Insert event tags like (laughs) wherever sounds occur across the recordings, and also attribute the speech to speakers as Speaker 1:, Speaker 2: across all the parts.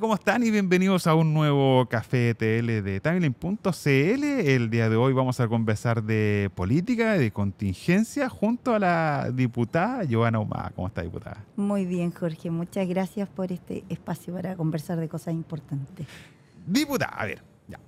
Speaker 1: ¿cómo están? Y bienvenidos a un nuevo Café TL de Timeline.cl. El día de hoy vamos a conversar de política, de contingencia, junto a la diputada Giovanna Humá. ¿Cómo está, diputada?
Speaker 2: Muy bien, Jorge. Muchas gracias por este espacio para conversar de cosas importantes.
Speaker 1: Diputada, a ver,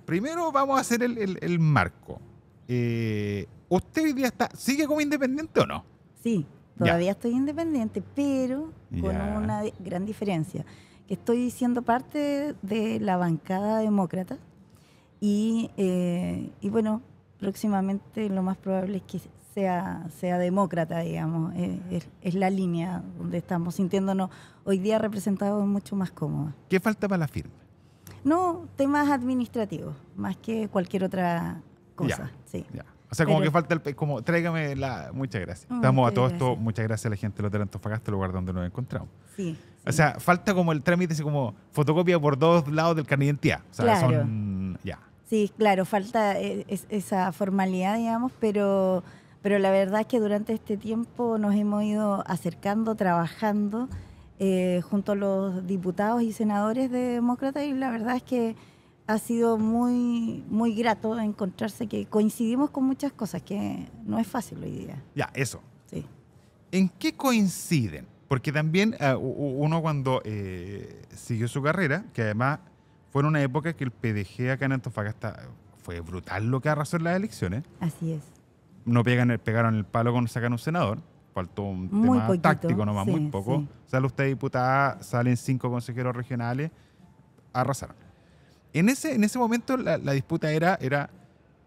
Speaker 1: primero vamos a hacer el, marco. Eh, ¿Usted hoy día está, sigue como independiente o no?
Speaker 2: Sí, todavía estoy independiente, pero con una gran diferencia estoy siendo parte de la bancada demócrata y, eh, y bueno, próximamente lo más probable es que sea, sea demócrata, digamos, eh, es, la línea donde estamos sintiéndonos hoy día representados mucho más cómodos.
Speaker 1: ¿Qué falta para la firma?
Speaker 2: No, temas administrativos, más que cualquier otra cosa. sí.
Speaker 1: O sea, como que falta el. Como, tráigame la. Muchas gracias. Damos mm, a todo esto. Muchas gracias a la gente de los Hotel Antofagasta, el lugar donde nos encontramos. Sí. O sea, falta como el trámite, así como fotocopia por dos lados del carnet de identidad. O sea, son. Ya.
Speaker 2: Sí, claro, falta eh, esa formalidad, digamos, pero, pero la verdad es que durante este tiempo nos hemos ido acercando, trabajando eh, junto a los diputados y senadores de Demócrata y la verdad es que ha sido muy, muy grato encontrarse que coincidimos con muchas cosas, que no es fácil hoy día. Ya,
Speaker 1: eso. Sí. ¿En qué coinciden? Porque también ah, uno cuando eh, siguió su carrera, que además fue en una época que el PDG acá en Antofagasta fue brutal lo que arrasó en las elecciones. Así es. No pegan, pegaron el palo cuando sacaron un senador. Faltó un tema táctico nomás, más, muy poco. Sale usted diputada, salen cinco consejeros regionales, arrasaron. En ese, en ese momento la, disputa era, era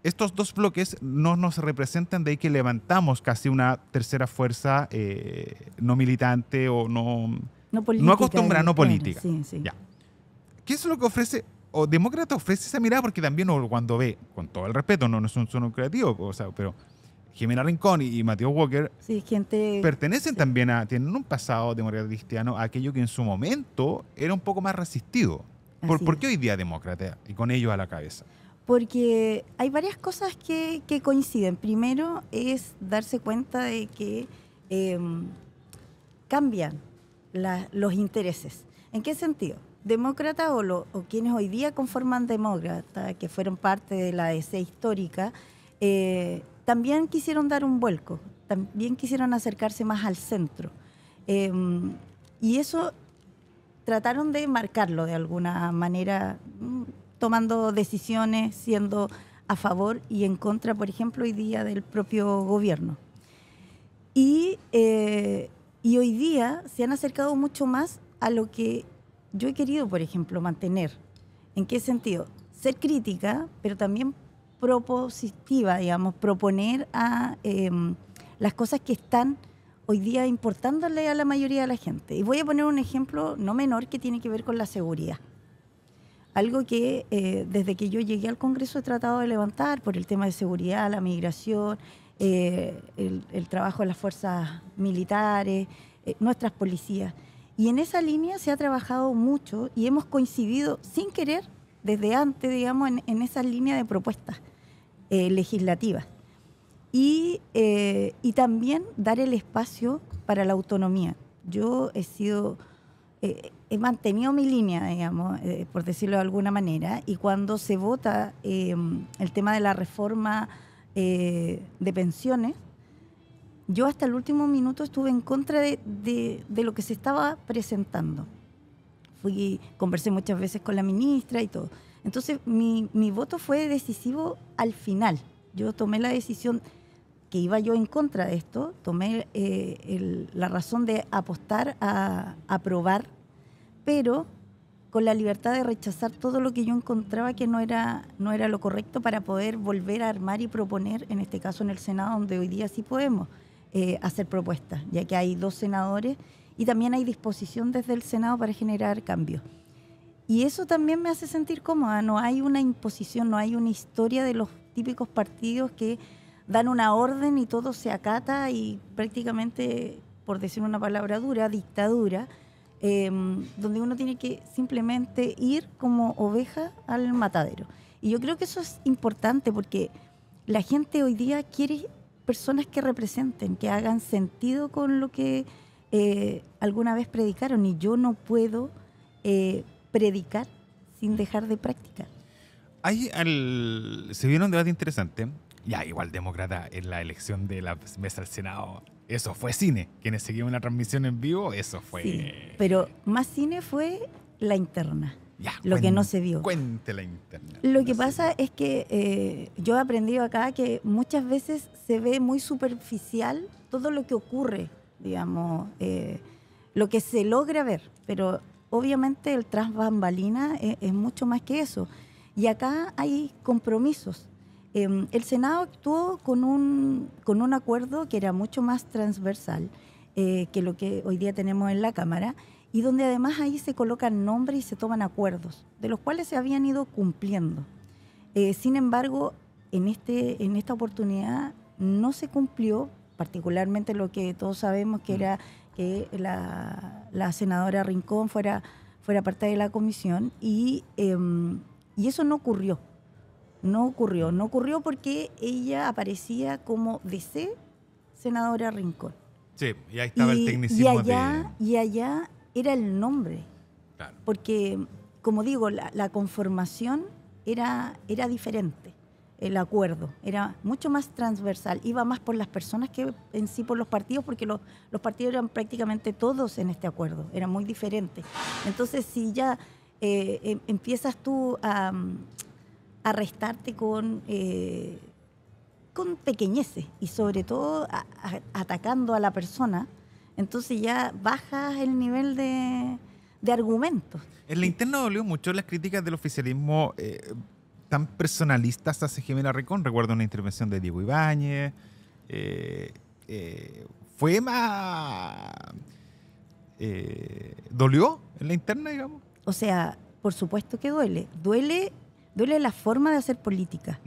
Speaker 1: estos dos bloques no nos representan de ahí que levantamos casi una tercera fuerza eh, no militante o no,
Speaker 2: no, política, no acostumbrada, no política. Ya.
Speaker 1: ¿Qué es lo que ofrece, o Demócrata ofrece esa mirada? Porque también cuando ve, con todo el respeto, no, no un solo creativo, pero Jimena Rincón y, Mateo Walker
Speaker 2: sí, gente,
Speaker 1: pertenecen también a, tienen un pasado demócrata cristiano, a aquello que en su momento era un poco más resistido. Por, ¿Por, qué hoy día demócrata y con ellos a la cabeza?
Speaker 2: porque hay varias cosas que, coinciden. Primero es darse cuenta de que em, cambian los intereses. ¿En qué sentido? Demócratas o, quienes hoy día conforman demócratas, que fueron parte de la DC e histórica, eh, también quisieron dar un vuelco, también quisieron acercarse más al centro. Em, y eso trataron de marcarlo de alguna manera, mm, tomando decisiones, siendo a favor y en contra, por ejemplo, hoy día del propio gobierno. Y, eh, y hoy día se han acercado mucho más a lo que yo he querido, por ejemplo, mantener. ¿En qué sentido? Ser crítica, pero también propositiva, digamos, proponer a em, las cosas que están hoy día importándole a la mayoría de la gente. Y voy a poner un ejemplo no menor que tiene que ver con la seguridad algo que eh, desde que yo llegué al Congreso he tratado de levantar por el tema de seguridad, la migración, eh, el, trabajo de las fuerzas militares, eh, nuestras policías. Y en esa línea se ha trabajado mucho y hemos coincidido sin querer desde antes, digamos, en, esa línea de propuestas legislativas. Y, también dar el espacio para la autonomía. Yo he sido he mantenido mi línea, digamos, eh, por decirlo de alguna manera, y cuando se vota em, el tema de la reforma eh, de pensiones, yo hasta el último minuto estuve en contra de, lo que se estaba presentando. Fui, conversé muchas veces con la ministra y todo. Entonces, mi, voto fue decisivo al final. Yo tomé la decisión que iba yo en contra de esto, tomé eh, la razón de apostar a aprobar pero con la libertad de rechazar todo lo que yo encontraba que no era, lo correcto para poder volver a armar y proponer, en este caso en el Senado, donde hoy día sí podemos eh, hacer propuestas, ya que hay dos senadores y también hay disposición desde el Senado para generar cambios. Y eso también me hace sentir cómoda, no hay una imposición, no hay una historia de los típicos partidos que dan una orden y todo se acata y prácticamente, por decir una palabra dura, dictadura Em, donde uno tiene que simplemente ir como oveja al matadero. Y yo creo que eso es importante porque la gente hoy día quiere personas que representen, que hagan sentido con lo que eh, alguna vez predicaron y yo no puedo eh, predicar sin dejar de practicar.
Speaker 1: Hay se vio un debate interesante, ya igual demócrata en la elección de la mesa al Senado eso fue cine. Quienes seguían una transmisión en vivo, eso fue.
Speaker 2: pero más cine fue la interna. Ya, lo que no se vio.
Speaker 1: Cuente la interna.
Speaker 2: Lo que pasa es que eh, yo he aprendido acá que muchas veces se ve muy superficial todo lo que ocurre, digamos, eh, lo que se logra ver, pero obviamente el tras bambalina eh, es, mucho más que eso. Y acá hay compromisos, Em, el Senado actuó con un, con un acuerdo que era mucho más transversal eh, que lo que hoy día tenemos en la Cámara y donde además ahí se colocan nombres y se toman acuerdos, de los cuales se habían ido cumpliendo. Eh, sin embargo, en, este, en esta oportunidad no se cumplió, particularmente lo que todos sabemos que mm. era que la, senadora Rincón fuera, fuera parte de la comisión, y em, eso no ocurrió. No ocurrió, no ocurrió porque ella aparecía como DC senadora Rincón.
Speaker 1: Sí, y ahí estaba el tecnicismo. Y allá,
Speaker 2: y allá era el nombre. Claro. Porque, como digo, la, conformación era, era diferente, el acuerdo, era mucho más transversal, iba más por las personas que en sí por los partidos, porque los, partidos eran prácticamente todos en este acuerdo, era muy diferente. Entonces, si ya eh, em, empiezas tú a arrestarte con, eh, con pequeñeces y sobre todo atacando a la persona, entonces ya bajas el nivel de, argumentos.
Speaker 1: En la interna dolió mucho las críticas del oficialismo eh, tan personalistas hace Jimena Recon, Recuerdo una intervención de Diego Ibáñez. Eh,
Speaker 2: fue más... ¿Dolió en la interna, digamos? O sea, por supuesto que duele. Duele duele la forma de hacer política.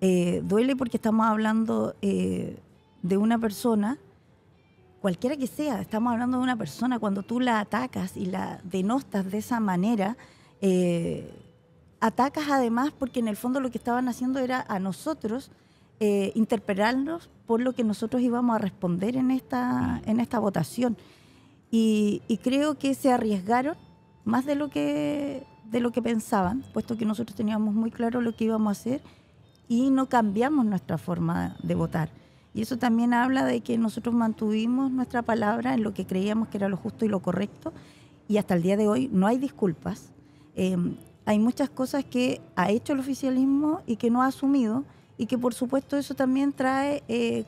Speaker 2: Eh, duele porque estamos hablando eh, de una persona, cualquiera que sea, estamos hablando de una persona, cuando tú la atacas y la denostas de esa manera, eh, atacas además porque en el fondo lo que estaban haciendo era a nosotros interpelarnos por lo que nosotros íbamos a responder en esta, mm. en esta votación. y creo que se arriesgaron más de lo que de lo que pensaban, puesto que nosotros teníamos muy claro lo que íbamos a hacer y no cambiamos nuestra forma de votar. Y eso también habla de que nosotros mantuvimos nuestra palabra en lo que creíamos que era lo justo y lo correcto y hasta el día de hoy no hay disculpas. Em, hay muchas cosas que ha hecho el oficialismo y que no ha asumido y que por supuesto eso también trae eh,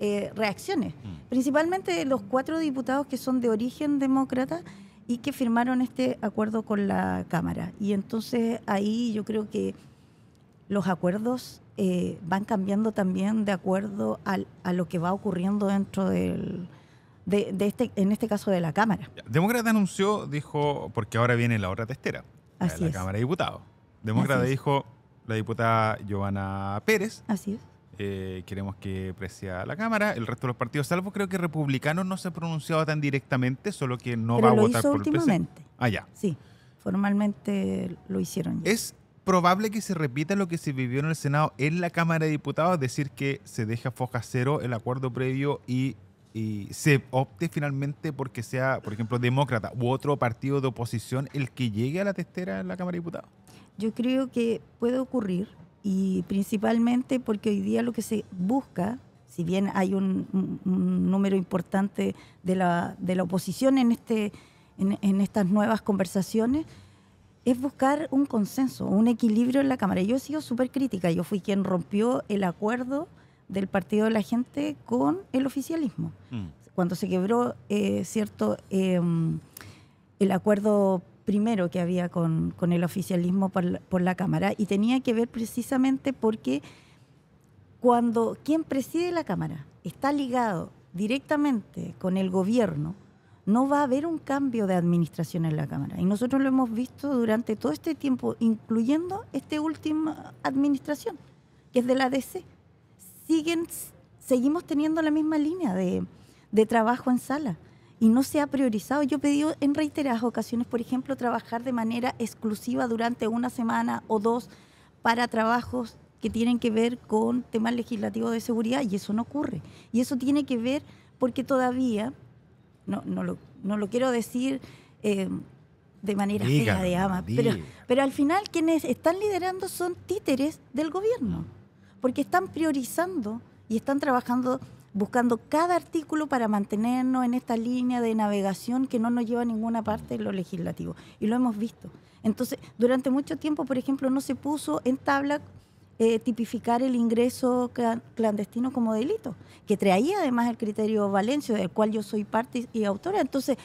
Speaker 2: eh, reacciones. Mm. Principalmente los cuatro diputados que son de origen demócrata y que firmaron este acuerdo con la Cámara. Y entonces ahí yo creo que los acuerdos eh, van cambiando también de acuerdo a lo que va ocurriendo dentro del... De, este, en este caso de la Cámara.
Speaker 1: Demócrata anunció, dijo, porque ahora viene la otra testera, la Cámara de Diputados. Demócrata dijo, la diputada Giovanna Pérez. Así es. Eh, queremos que presida la Cámara, el resto de los partidos, salvo creo que republicanos no se ha pronunciado tan directamente, solo que no va a votar por últimamente. el Ah, ya.
Speaker 2: Sí, formalmente lo hicieron. Es probable que se
Speaker 1: repita lo que se vivió en el Senado en la Cámara de Diputados, es decir, que se deja foja cero el acuerdo previo y, y se opte finalmente porque sea, por ejemplo, demócrata u otro partido de oposición el que llegue a la testera en la Cámara de Diputados.
Speaker 2: Yo creo que puede ocurrir, y principalmente porque hoy día lo que se busca, si bien hay un, número importante de la, de la oposición en, este, en, estas nuevas conversaciones, es buscar un consenso, un equilibrio en la Cámara. Yo he sido súper crítica, yo fui quien rompió el acuerdo del Partido de la Gente con el oficialismo. Mm. Cuando se quebró, eh, cierto, em, el acuerdo primero que había con, el oficialismo por la, Cámara y tenía que ver precisamente porque cuando quien preside la Cámara está ligado directamente con el gobierno, no va a haber un cambio de administración en la Cámara. Y nosotros lo hemos visto durante todo este tiempo, incluyendo esta última administración, que es de la DC. Siguen, seguimos teniendo la misma línea de trabajo en sala y no se ha priorizado. Yo he pedido en reiteradas ocasiones, por ejemplo, trabajar de manera exclusiva durante una semana o dos para trabajos que tienen que ver con temas legislativos de seguridad y eso no ocurre. Y eso tiene que ver porque todavía, no, no, lo, no lo quiero decir em, de manera fea de ama, pero, pero al final quienes están liderando son títeres del gobierno, porque están priorizando y están trabajando buscando cada artículo para mantenernos en esta línea de navegación que no nos lleva a ninguna parte de lo legislativo. Y lo hemos visto. Entonces, durante mucho tiempo, por ejemplo, no se puso en tabla eh, tipificar el ingreso clandestino como delito, que traía además el criterio Valencio, del cual yo soy parte y autora. Entonces,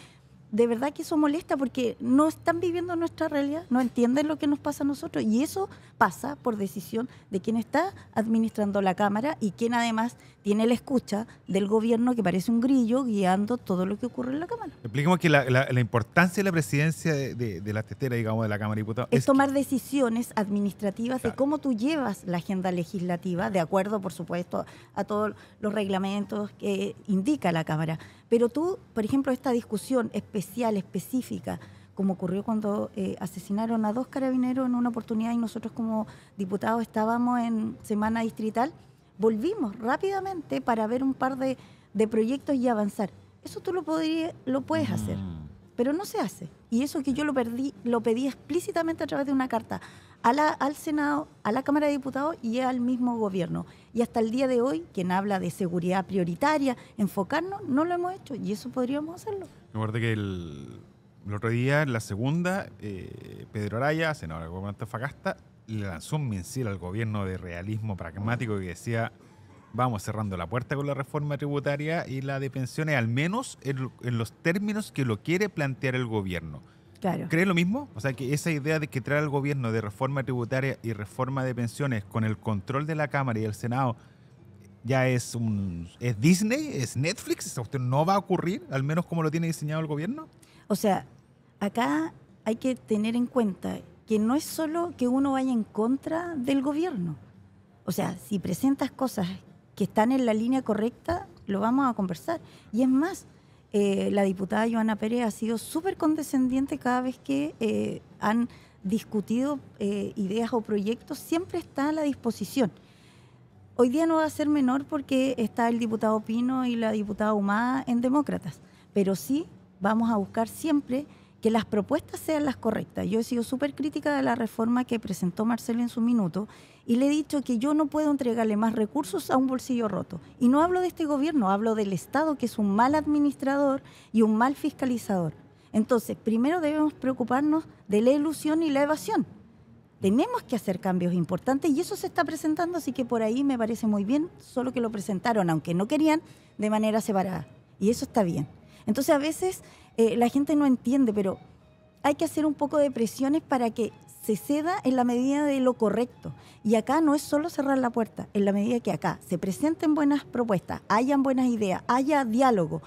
Speaker 2: de verdad que eso molesta porque no están viviendo nuestra realidad, no entienden lo que nos pasa a nosotros y eso pasa por decisión de quien está administrando la Cámara y quien además tiene la escucha del gobierno que parece un grillo guiando todo lo que ocurre en la Cámara.
Speaker 1: Expliquemos que la, importancia de la presidencia de, la testera, digamos, de la Cámara de Diputados. Es,
Speaker 2: tomar decisiones administrativas de cómo tú llevas la agenda legislativa, de acuerdo, por supuesto, a todos los reglamentos que indica la Cámara pero tú, por ejemplo, esta discusión especial, específica, como ocurrió cuando eh, asesinaron a dos carabineros en una oportunidad y nosotros como diputados estábamos en semana distrital, volvimos rápidamente para ver un par de, proyectos y avanzar. Eso tú lo, podrías, lo puedes hacer, mm. pero no se hace. Y eso que yo lo pedí explícitamente a través de una carta a al Senado, a la Cámara de Diputados y al mismo gobierno. Y hasta el día de hoy, quien habla de seguridad prioritaria, enfocarnos, no lo hemos hecho y eso podríamos hacerlo.
Speaker 1: Me acuerdo que el, otro día, la segunda, eh, Pedro Araya, senador del gobierno de Antofagasta, le lanzó un mensil al gobierno de realismo pragmático que decía vamos cerrando la puerta con la reforma tributaria y la de pensiones, al menos en los términos que lo quiere plantear el gobierno. ¿Cree lo mismo? O sea, que esa idea de que trae el gobierno de reforma tributaria y reforma de pensiones con el control de la Cámara y el Senado ya es un es Disney, es Netflix, usted no va a ocurrir, al menos como lo tiene diseñado el gobierno.
Speaker 2: O sea, acá hay que tener en cuenta que no es solo que uno vaya en contra del gobierno. O sea, si presentas cosas que están en la línea correcta, lo vamos a conversar. Y es más, eh, la diputada Joana Pérez ha sido súper condescendiente cada vez que eh, han discutido eh, ideas o proyectos, siempre está a la disposición. Hoy día no va a ser menor porque está el diputado Pino y la diputada Humada en Demócratas, pero sí vamos a buscar siempre que las propuestas sean las correctas. Yo he sido súper crítica de la reforma que presentó Marcelo en su minuto y le he dicho que yo no puedo entregarle más recursos a un bolsillo roto. Y no hablo de este gobierno, hablo del Estado, que es un mal administrador y un mal fiscalizador. Entonces, primero debemos preocuparnos de la ilusión y la evasión. Tenemos que hacer cambios importantes y eso se está presentando, así que por ahí me parece muy bien, solo que lo presentaron, aunque no querían, de manera separada. Y eso está bien. Entonces, a veces eh, la gente no entiende, pero hay que hacer un poco de presiones para que se ceda en la medida de lo correcto. Y acá no es solo cerrar la puerta, en la medida que acá se presenten buenas propuestas, hayan buenas ideas, haya diálogo,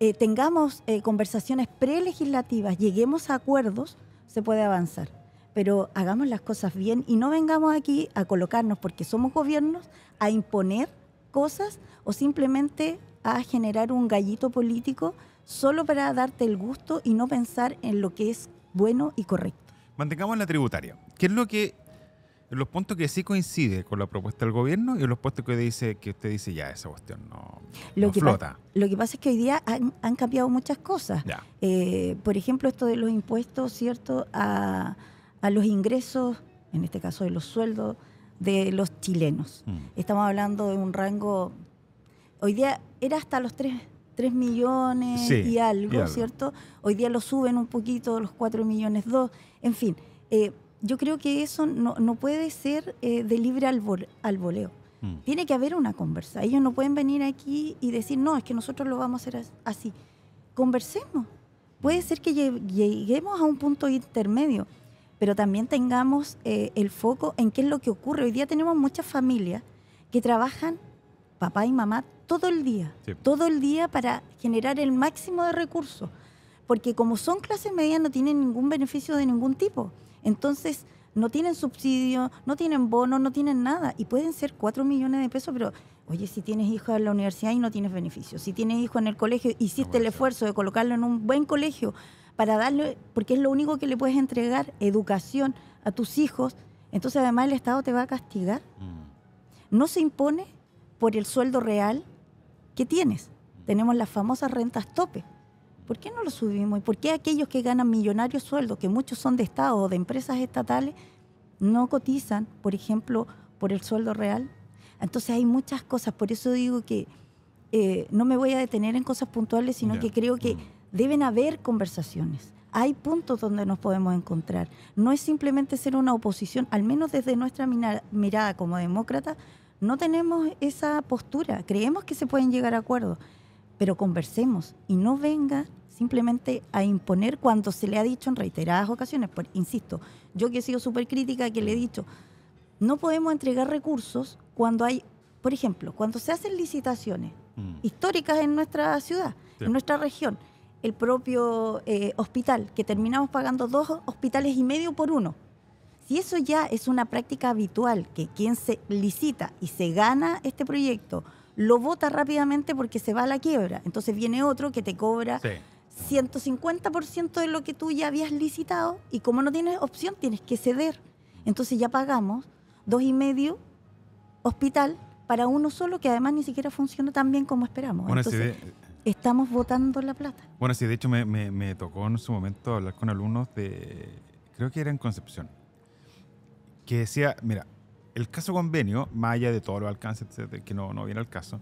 Speaker 2: eh, tengamos eh, conversaciones prelegislativas, lleguemos a acuerdos, se puede avanzar. Pero hagamos las cosas bien y no vengamos aquí a colocarnos porque somos gobiernos a imponer cosas o simplemente a generar un gallito político solo para darte el gusto y no pensar en lo que es bueno y correcto.
Speaker 1: Mantengamos la tributaria. ¿Qué es lo que los puntos que sí coincide con la propuesta del gobierno y los puntos que dice que usted dice ya esa cuestión no,
Speaker 2: flota. lo que pasa es que hoy día han, cambiado muchas cosas. Eh, por ejemplo, esto de los impuestos, ¿cierto? A, los ingresos, en este caso de los sueldos de los chilenos. Mm. Estamos hablando de un rango, hoy día era hasta los tres 3 millones y, algo, ¿cierto? Hoy día lo suben un poquito, los 4 millones 2, en fin. Eh, yo creo que eso no, puede ser eh, de libre al, voleo. Mm. Tiene que haber una conversa. Ellos no pueden venir aquí y decir, no, es que nosotros lo vamos a hacer así. Conversemos. Puede ser que lleguemos a un punto intermedio, pero también tengamos eh, el foco en qué es lo que ocurre. Hoy día tenemos muchas familias que trabajan, papá y mamá todo el día, todo el día para generar el máximo de recursos, porque como son clases medias no tienen ningún beneficio de ningún tipo. Entonces, no tienen subsidio, no tienen bonos, no tienen nada, y pueden ser cuatro millones de pesos, pero oye, si tienes hijos en la universidad y no tienes beneficio. si tienes hijos en el colegio, hiciste el esfuerzo de colocarlo en un buen colegio para darle, porque es lo único que le puedes entregar, educación a tus hijos, entonces además el Estado te va a castigar. Mm. No se impone por el sueldo real, ¿qué tienes? Tenemos las famosas rentas tope. ¿Por qué no lo subimos? ¿Y por qué aquellos que ganan millonarios sueldos, que muchos son de Estado o de empresas estatales, no cotizan, por ejemplo, por el sueldo real? Entonces hay muchas cosas, por eso digo que eh, no me voy a detener en cosas puntuales, sino que creo que mm. deben haber conversaciones. Hay puntos donde nos podemos encontrar. No es simplemente ser una oposición, al menos desde nuestra mirada como demócrata, no tenemos esa postura, creemos que se pueden llegar a acuerdos, pero conversemos y no venga simplemente a imponer cuando se le ha dicho en reiteradas ocasiones. Por, insisto, yo que he sido súper crítica, que le he dicho, no podemos entregar recursos cuando hay, por ejemplo, cuando se hacen licitaciones mm. históricas en nuestra ciudad, en nuestra región, el propio eh, hospital, que terminamos pagando dos hospitales y medio por uno si eso ya es una práctica habitual, que quien se licita y se gana este proyecto, lo vota rápidamente porque se va a la quiebra, entonces viene otro que te cobra... 150% de lo que tú ya habías licitado y como no tienes opción tienes que ceder. Entonces ya pagamos dos y medio hospital para uno solo que además ni siquiera funciona tan bien como esperamos. Entonces, eh, estamos votando la plata.
Speaker 1: Bueno, sí, de hecho me, tocó en su momento hablar con alumnos de, creo que era en Concepción, que decía, mira, el caso convenio, más de todos los alcances, que no, no viene al caso,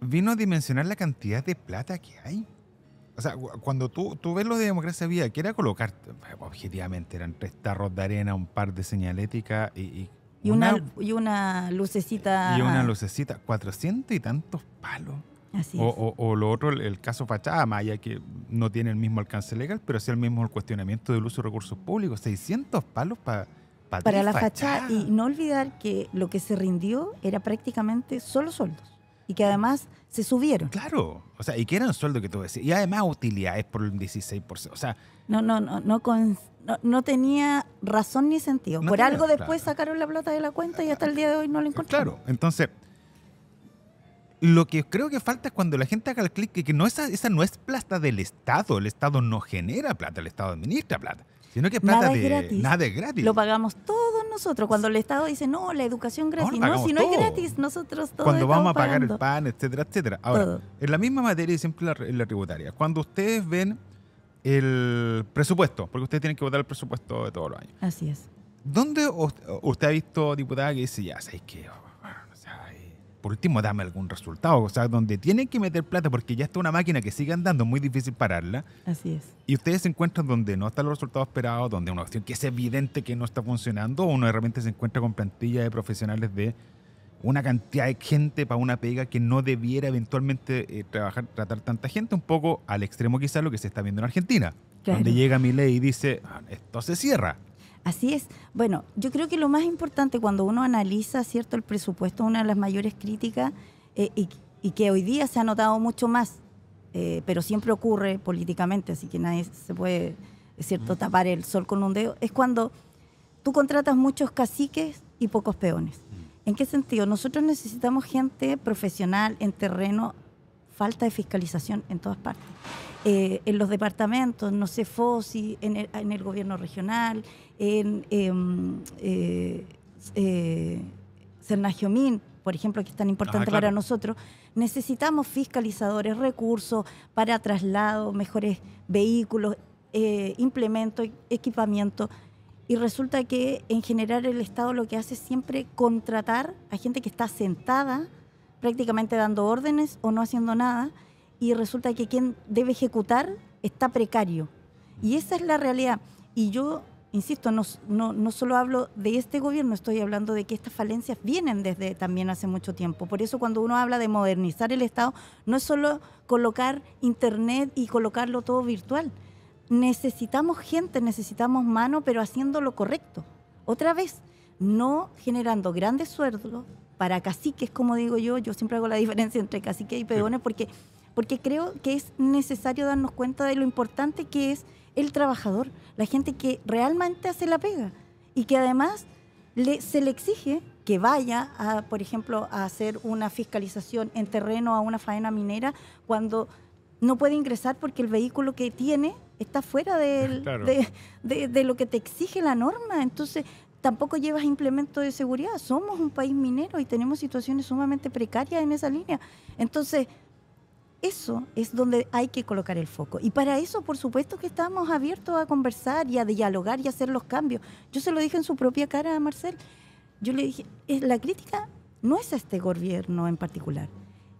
Speaker 1: vino a dimensionar la cantidad de plata que hay. O sea, cuando tú, tú ves lo de democracia vía que era colocar, objetivamente, eran tres tarros de arena, un par de señalética y, y una,
Speaker 2: y una lucecita. Y una
Speaker 1: lucecita, 400 y tantos palos. O, o, lo otro, el, caso Fachada Maya, que no tiene el mismo alcance legal, pero sí el mismo cuestionamiento del uso de recursos públicos. 600 palos para para la fachada. Y
Speaker 2: no olvidar que lo que se rindió era prácticamente solo sueldos. Y que además se subieron. Claro.
Speaker 1: O sea, y que eran sueldos que tú decías. Y además utilidades por un 16%. O sea.
Speaker 2: No, no, no, no, no, tenía razón ni sentido. por algo después sacaron la plata de la cuenta y hasta el día de hoy no la eh, encontraron.
Speaker 1: Claro. Entonces. Lo que creo que falta es cuando la gente haga el clic que no esa, esa no es plata del Estado. El Estado no genera plata, el Estado administra plata. Sino que plata nada es gratis. Lo pagamos
Speaker 2: todos nosotros. Cuando el Estado dice, no, la educación gratis. No, si no es gratis, nosotros todos Cuando vamos a pagar el
Speaker 1: pan, etcétera, etcétera. Ahora, en la misma materia y siempre la, la tributaria. Cuando ustedes ven el presupuesto, porque ustedes tienen que votar el presupuesto de todos los años. Así es. ¿Dónde usted ha visto diputada que dice, ya, ¿sabéis qué? por último dame algún resultado. O sea, donde tienen que meter plata porque ya está una máquina que sigue andando, muy difícil pararla. Así es. Y ustedes se encuentran donde no están los resultados esperados, donde una opción que es evidente que no está funcionando, o uno de repente se encuentra con plantilla de profesionales de una cantidad de gente para una pega que no debiera eventualmente eh, trabajar, tratar tanta gente, un poco al extremo quizás lo que se está viendo en Argentina. Donde llega mi ley y dice, ah, esto se cierra.
Speaker 2: Así es. Bueno, yo creo que lo más importante cuando uno analiza, ¿cierto?, el presupuesto, una de las mayores críticas, eh, y, que hoy día se ha notado mucho más, eh, pero siempre ocurre políticamente, así que nadie se puede, ¿cierto?, tapar el sol con un dedo, es cuando tú contratas muchos caciques y pocos peones. ¿En qué sentido? Nosotros necesitamos gente profesional en terreno falta de fiscalización en todas partes. Eh, en los departamentos, no sé, FOSI, en el, gobierno regional, en em, eh, eh, por ejemplo, que es tan importante ah, para nosotros, necesitamos fiscalizadores, recursos para traslado, mejores vehículos, eh, implemento, implementos, equipamiento. Y resulta que en general el Estado lo que hace es siempre contratar a gente que está sentada prácticamente dando órdenes o no haciendo nada y resulta que quien debe ejecutar está precario. Y esa es la realidad. Y yo, insisto, no, no, solo hablo de este gobierno, estoy hablando de que estas falencias vienen desde también hace mucho tiempo. Por eso cuando uno habla de modernizar el Estado, no es solo colocar Internet y colocarlo todo virtual. Necesitamos gente, necesitamos mano, pero haciendo lo correcto. Otra vez, no generando grandes sueldos, para caciques, como digo yo, yo siempre hago la diferencia entre caciques y peones porque, porque creo que es necesario darnos cuenta de lo importante que es el trabajador, la gente que realmente hace la pega y que además le, se le exige que vaya, a, por ejemplo, a hacer una fiscalización en terreno a una faena minera cuando no puede ingresar porque el vehículo que tiene está fuera de, de, lo que te exige la norma. Entonces, tampoco llevas implementos de seguridad. Somos un país minero y tenemos situaciones sumamente precarias en esa línea. Entonces, eso es donde hay que colocar el foco. Y para eso, por supuesto que estamos abiertos a conversar y a dialogar y a hacer los cambios. Yo se lo dije en su propia cara a Marcel. Yo le dije, la crítica no es a este gobierno en particular.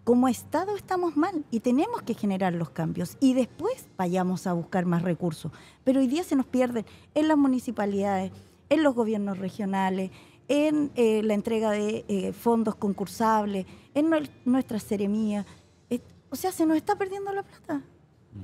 Speaker 2: Como Estado estamos mal y tenemos que generar los cambios y después vayamos a buscar más recursos. Pero hoy día se nos pierden en las municipalidades, en los gobiernos regionales, en eh, la entrega de eh, fondos concursables, en nuestra nuestras o sea, se nos está perdiendo la plata.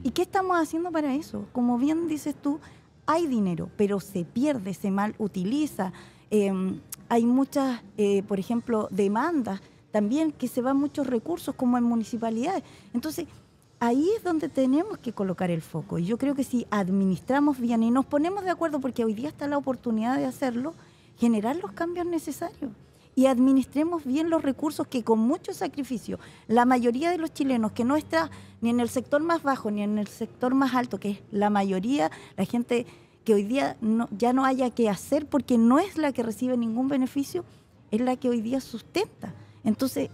Speaker 2: ¿Y qué estamos haciendo para eso? Como bien dices tú, hay dinero, pero se pierde, se mal utiliza. Em, hay muchas, eh, por ejemplo, demandas también que se van muchos recursos como en municipalidades. Entonces, ahí es donde tenemos que colocar el foco. Y yo creo que si administramos bien y nos ponemos de acuerdo, porque hoy día está la oportunidad de hacerlo, generar los cambios necesarios y administremos bien los recursos que con mucho sacrificio la mayoría de los chilenos que no está ni en el sector más bajo ni en el sector más alto, que es la mayoría, la gente que hoy día ya no haya que hacer porque no es la que recibe ningún beneficio, es la que hoy día sustenta. Entonces,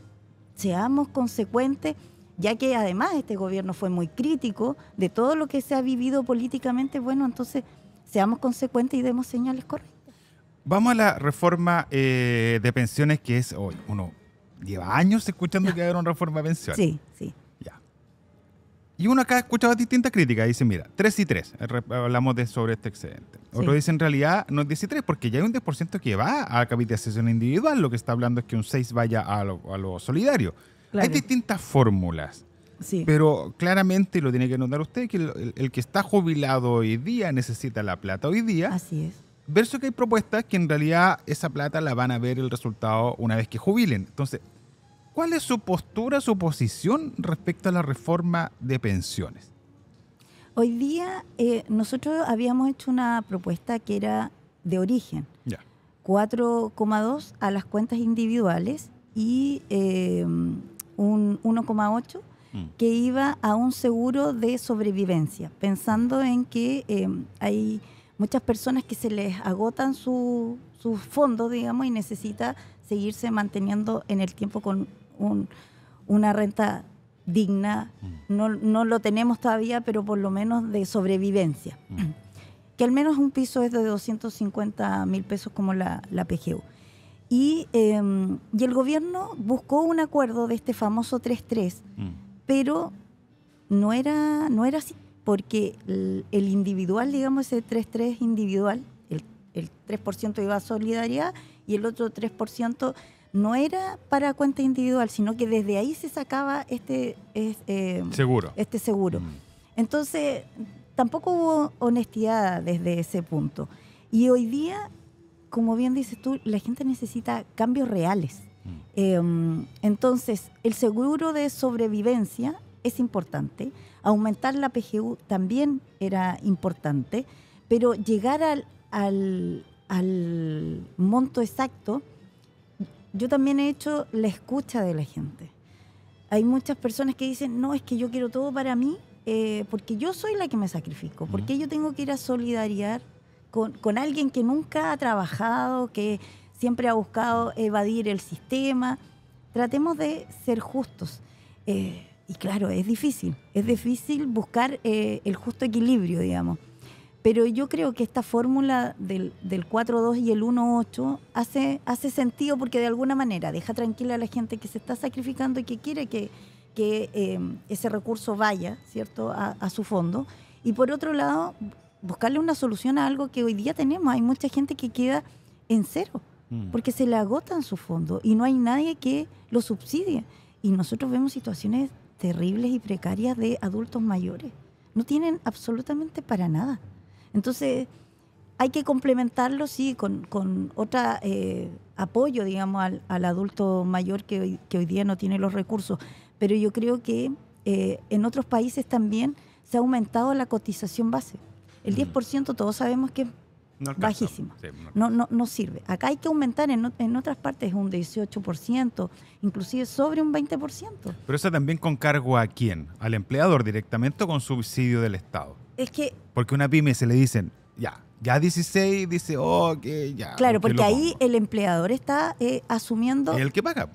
Speaker 2: seamos consecuentes ya que además este gobierno fue muy crítico de todo lo que se ha vivido políticamente, bueno, entonces seamos consecuentes y demos señales correctas.
Speaker 1: Vamos a la reforma eh, de pensiones que es hoy. Uno lleva años escuchando que hay una reforma de pensiones. Sí, sí. Ya. Y uno acá ha escuchado distintas críticas. Dice, mira, 3 y 3, eh, hablamos de, sobre este excedente. Otro dice, en realidad, no es 13, porque ya hay un 10% que va a capitalización individual. Lo que está hablando es que un 6 vaya a lo, a lo solidario. Hay distintas fórmulas. Sí. Pero claramente lo tiene que notar usted que el, que está jubilado hoy día necesita la plata hoy día. Así es. Verso que hay propuestas que en realidad esa plata la van a ver el resultado una vez que jubilen. Entonces, ¿cuál es su postura, su posición respecto a la reforma de pensiones?
Speaker 2: Hoy día eh, nosotros habíamos hecho una propuesta que era de origen. Ya. 4,2 a las cuentas individuales y eh, un 1,8 mm. que iba a un seguro de sobrevivencia, pensando en que em, hay muchas personas que se les agotan sus fondos, digamos, y necesita seguirse manteniendo en el tiempo con una renta digna. Mm. No, lo tenemos todavía, pero por lo menos de sobrevivencia. Mm. Que al menos un piso es de 250 mil pesos como la, la PGU. Em, y, el gobierno buscó un acuerdo de este famoso 3-3, mm. pero no era, no era así, porque el, individual, digamos, ese 3-3 individual, el, 3% iba a solidaridad y el otro 3% no era para cuenta individual, sino que desde ahí se sacaba este, em, seguro. este seguro. Mm. Entonces, tampoco hubo honestidad desde ese punto. Y hoy día como bien dices tú, la gente necesita cambios reales. Mm. Em, entonces, el seguro de sobrevivencia es importante, aumentar la PGU también era importante, pero llegar al, monto exacto, yo también he hecho la escucha de la gente. Hay muchas personas que dicen, no, es que yo quiero todo para mí, eh, porque yo soy la que me sacrifico, porque mm. yo tengo que ir a solidarizar con, alguien que nunca ha trabajado, que siempre ha buscado evadir el sistema. Tratemos de ser justos. Eh, y claro, es difícil, es difícil buscar eh, el justo equilibrio, digamos. Pero yo creo que esta fórmula del, 4-2 y el 1-8 hace, sentido porque de alguna manera deja tranquila a la gente que se está sacrificando y que quiere que, eh, ese recurso vaya, ¿cierto?, a, su fondo. Y por otro lado, buscarle una solución a algo que hoy día tenemos. Hay mucha gente que queda en cero mm. porque se le agotan sus fondos y no hay nadie que lo subsidie. Y nosotros vemos situaciones terribles y precarias de adultos mayores. No tienen absolutamente para nada. Entonces, hay que complementarlo, sí, con, con otro eh, apoyo, digamos, al, adulto mayor que hoy, día no tiene los recursos. Pero yo creo que eh, en otros países también se ha aumentado la cotización base. El 10% mm. todos sabemos que es bajísimo. no, no, no, sirve. Acá hay que aumentar en, otras partes un 18%, inclusive sobre un 20%.
Speaker 1: Pero eso también con cargo a quién? ¿Al empleador directamente o con subsidio del Estado? Es que... Porque una pyme se le dicen, ya, ya 16 dice, oh, ya. Claro, porque ahí
Speaker 2: el empleador está eh, asumiendo... El que paga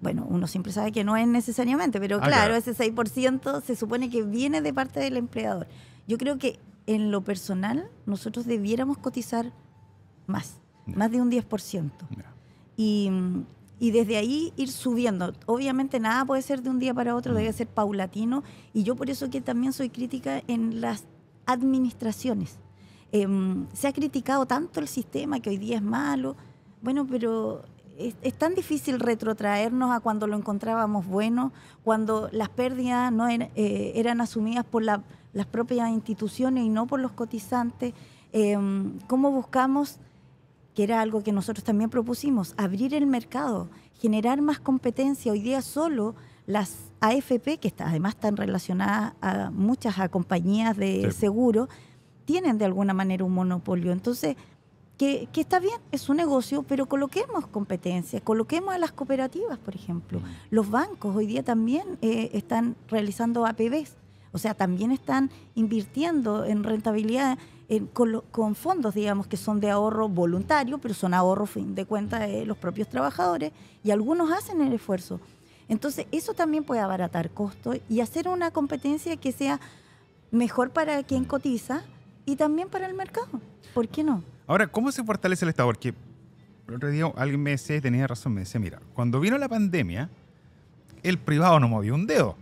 Speaker 2: bueno, uno siempre sabe que no es necesariamente, pero ah, claro, ese 6% se supone que viene de parte del empleador. Yo creo que en lo personal, nosotros debiéramos cotizar más, más de un 10%. Y, desde ahí ir subiendo. Obviamente nada puede ser de un día para otro, mm. debe ser paulatino. Y yo por eso que también soy crítica en las administraciones. Em, se ha criticado tanto el sistema que hoy día es malo. Bueno, pero es, tan difícil retrotraernos a cuando lo encontrábamos bueno, cuando las pérdidas no eran eh, asumidas por la las propias instituciones y no por los cotizantes, em, cómo buscamos, que era algo que nosotros también propusimos, abrir el mercado, generar más competencia. Hoy día solo las AFP, que además están relacionadas a muchas compañías de seguro, tienen de alguna manera un monopolio. Entonces, que, está bien, es un negocio, pero coloquemos competencia coloquemos a las cooperativas, por ejemplo. Mm. Los bancos hoy día también eh, están realizando APBs. O sea, también están invirtiendo en rentabilidad con, fondos, digamos, que son de ahorro voluntario, pero son ahorro, fin de cuenta de eh, los propios trabajadores, y algunos hacen el esfuerzo. Entonces, eso también puede abaratar costos y hacer una competencia que sea mejor para quien cotiza y también para el mercado. ¿Por qué no?
Speaker 1: Ahora, ¿cómo se fortalece el Estado? Porque el otro día alguien me decía, tenía razón, me decía, mira, cuando vino la pandemia, el privado no movió un dedo.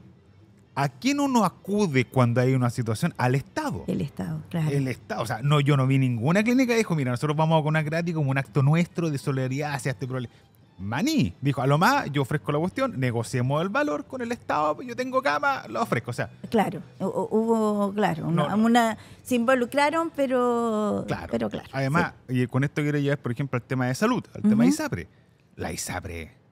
Speaker 1: ¿A quién uno acude cuando hay una situación? Al Estado. El Estado, claro. El Estado. O sea, no, yo no vi ninguna clínica y dijo, mira, nosotros vamos a una gratis como un acto nuestro de solidaridad hacia este problema. Maní dijo, a lo más, yo ofrezco la cuestión, negociemos el valor con el Estado, yo tengo cama, lo ofrezco. O sea.
Speaker 2: Claro, hubo, claro, una, se involucraron, pero claro. Pero claro Además,
Speaker 1: y con esto quiero llevar, por ejemplo, al tema de salud, al tema de ISAPRE. La ISAPRE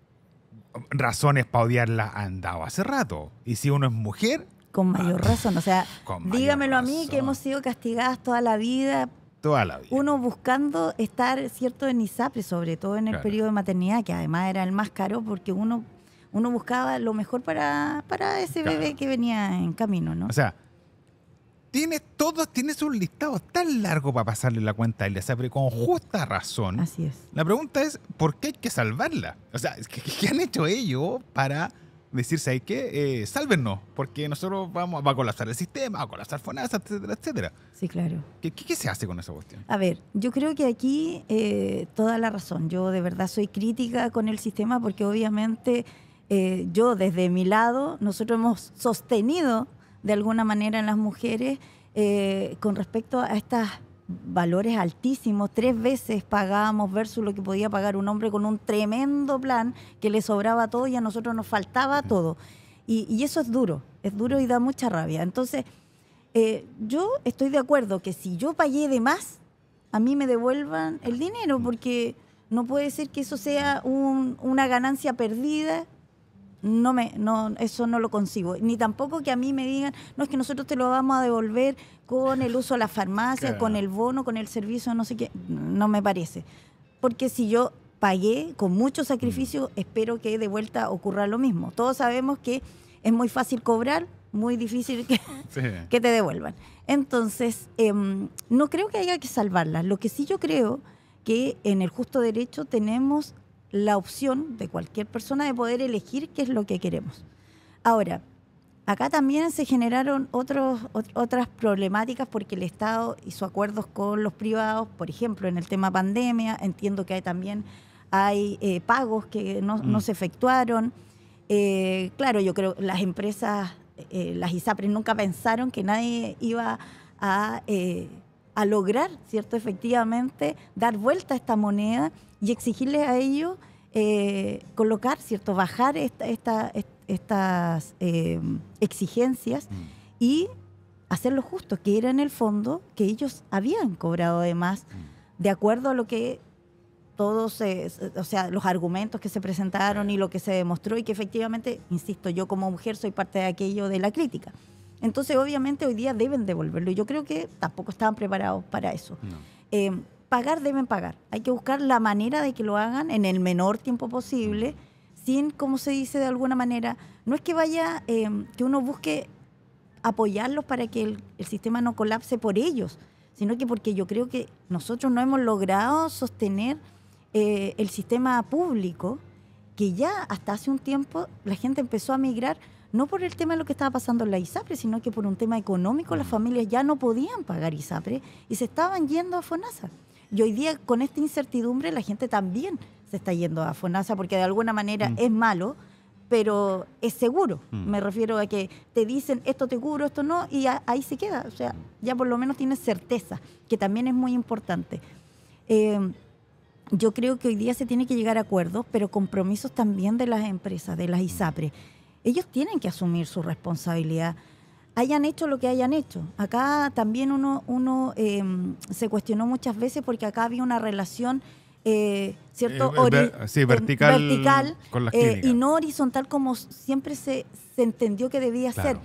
Speaker 1: razones para odiarla han dado hace rato. Y si uno es mujer...
Speaker 2: Con ah, mayor razón. O sea,
Speaker 1: (laughs) dígamelo
Speaker 2: a mí que hemos sido castigadas toda la vida Toda la vida. Uno buscando estar, ¿cierto?, en ISAPRE, sobre todo en el periodo de maternidad, que además era el más caro porque uno, uno buscaba lo mejor para, para ese bebé que venía en camino, ¿no? O sea, tiene todos, tienes un listado tan
Speaker 1: largo para pasarle la cuenta a siempre con justa razón. Así es. La pregunta es, ¿por qué hay que salvarla? O sea, ¿qué, han hecho ellos para decirse hay que eh, Porque nosotros vamos, a colapsar el sistema, a colapsar FONASA, etcétera, etcétera. Sí, claro. ¿Qué, se hace con esa
Speaker 2: cuestión? A ver, yo creo que aquí eh, toda la razón. Yo de verdad soy crítica con el sistema porque obviamente... Eh, yo desde mi lado, nosotros hemos sostenido de alguna manera en las mujeres eh, con respecto a estos valores altísimos, tres veces pagábamos versus lo que podía pagar un hombre con un tremendo plan que le sobraba todo y a nosotros nos faltaba todo. Y, eso es duro, es duro y da mucha rabia. Entonces, eh, yo estoy de acuerdo que si yo pagué de más, a mí me devuelvan el dinero, porque no puede ser que eso sea una ganancia perdida no me no eso no lo consigo, ni tampoco que a mí me digan no es que nosotros te lo vamos a devolver con el uso de la farmacia con el bono con el servicio no sé qué no me parece porque si yo pagué con mucho sacrificio mm. espero que de vuelta ocurra lo mismo todos sabemos que es muy fácil cobrar muy difícil que, (laughs) te devuelvan entonces em, no creo que haya que salvarla. lo que sí yo creo que en el justo derecho tenemos la opción de cualquier persona de poder elegir qué es lo que queremos. Ahora, acá también se generaron otros, otras problemáticas porque el Estado hizo acuerdos con los privados, por ejemplo, en el tema pandemia, entiendo que hay también hay eh, pagos que no, mm. se efectuaron. Eh, claro, yo creo que las empresas, eh, las ISAPRES nunca pensaron que nadie iba a, a lograr, ¿cierto? Efectivamente, dar vuelta a esta moneda y exigirles a ellos eh, colocar, ¿cierto? Bajar estas eh, exigencias mm. y hacer lo justo, que era en el fondo que ellos habían cobrado además, mm. de acuerdo a lo que todos, o sea, los argumentos que se presentaron y lo que se demostró y que efectivamente, insisto, yo como mujer soy parte de aquello de la crítica. Entonces, obviamente, hoy día deben devolverlo. Yo creo que tampoco estaban preparados para eso. Em, pagar, deben pagar. Hay que buscar la manera de que lo hagan en el menor tiempo posible, sin, como se dice de alguna manera, no es que vaya, eh, que uno busque apoyarlos para que el, sistema no colapse por ellos, sino que porque yo creo que nosotros no hemos logrado sostener eh, el sistema público, que ya hasta hace un tiempo la gente empezó a migrar, no por el tema de lo que estaba pasando en la ISAPRE, sino que por un tema económico las mm. familias ya no podían pagar ISAPRE y se estaban yendo a FONASA. Y hoy día con esta incertidumbre la gente también se está yendo a FONASA porque de alguna manera mm. es malo, pero es seguro. Mm. Me refiero a que te dicen esto te cubro, esto no, y ahí se queda. O sea, ya por lo menos tienes certeza, que también es muy importante. Eh, yo creo que hoy día se tiene que llegar a acuerdos, pero compromisos también de las empresas, de las ISAPRE. Ellos tienen que asumir su responsabilidad hayan hecho lo que hayan hecho. Acá también uno, uno em, se cuestionó muchas veces porque acá había una relación, eh, ¿cierto? Eh, eh, em, vertical, vertical y no horizontal como siempre se, entendió que debía ser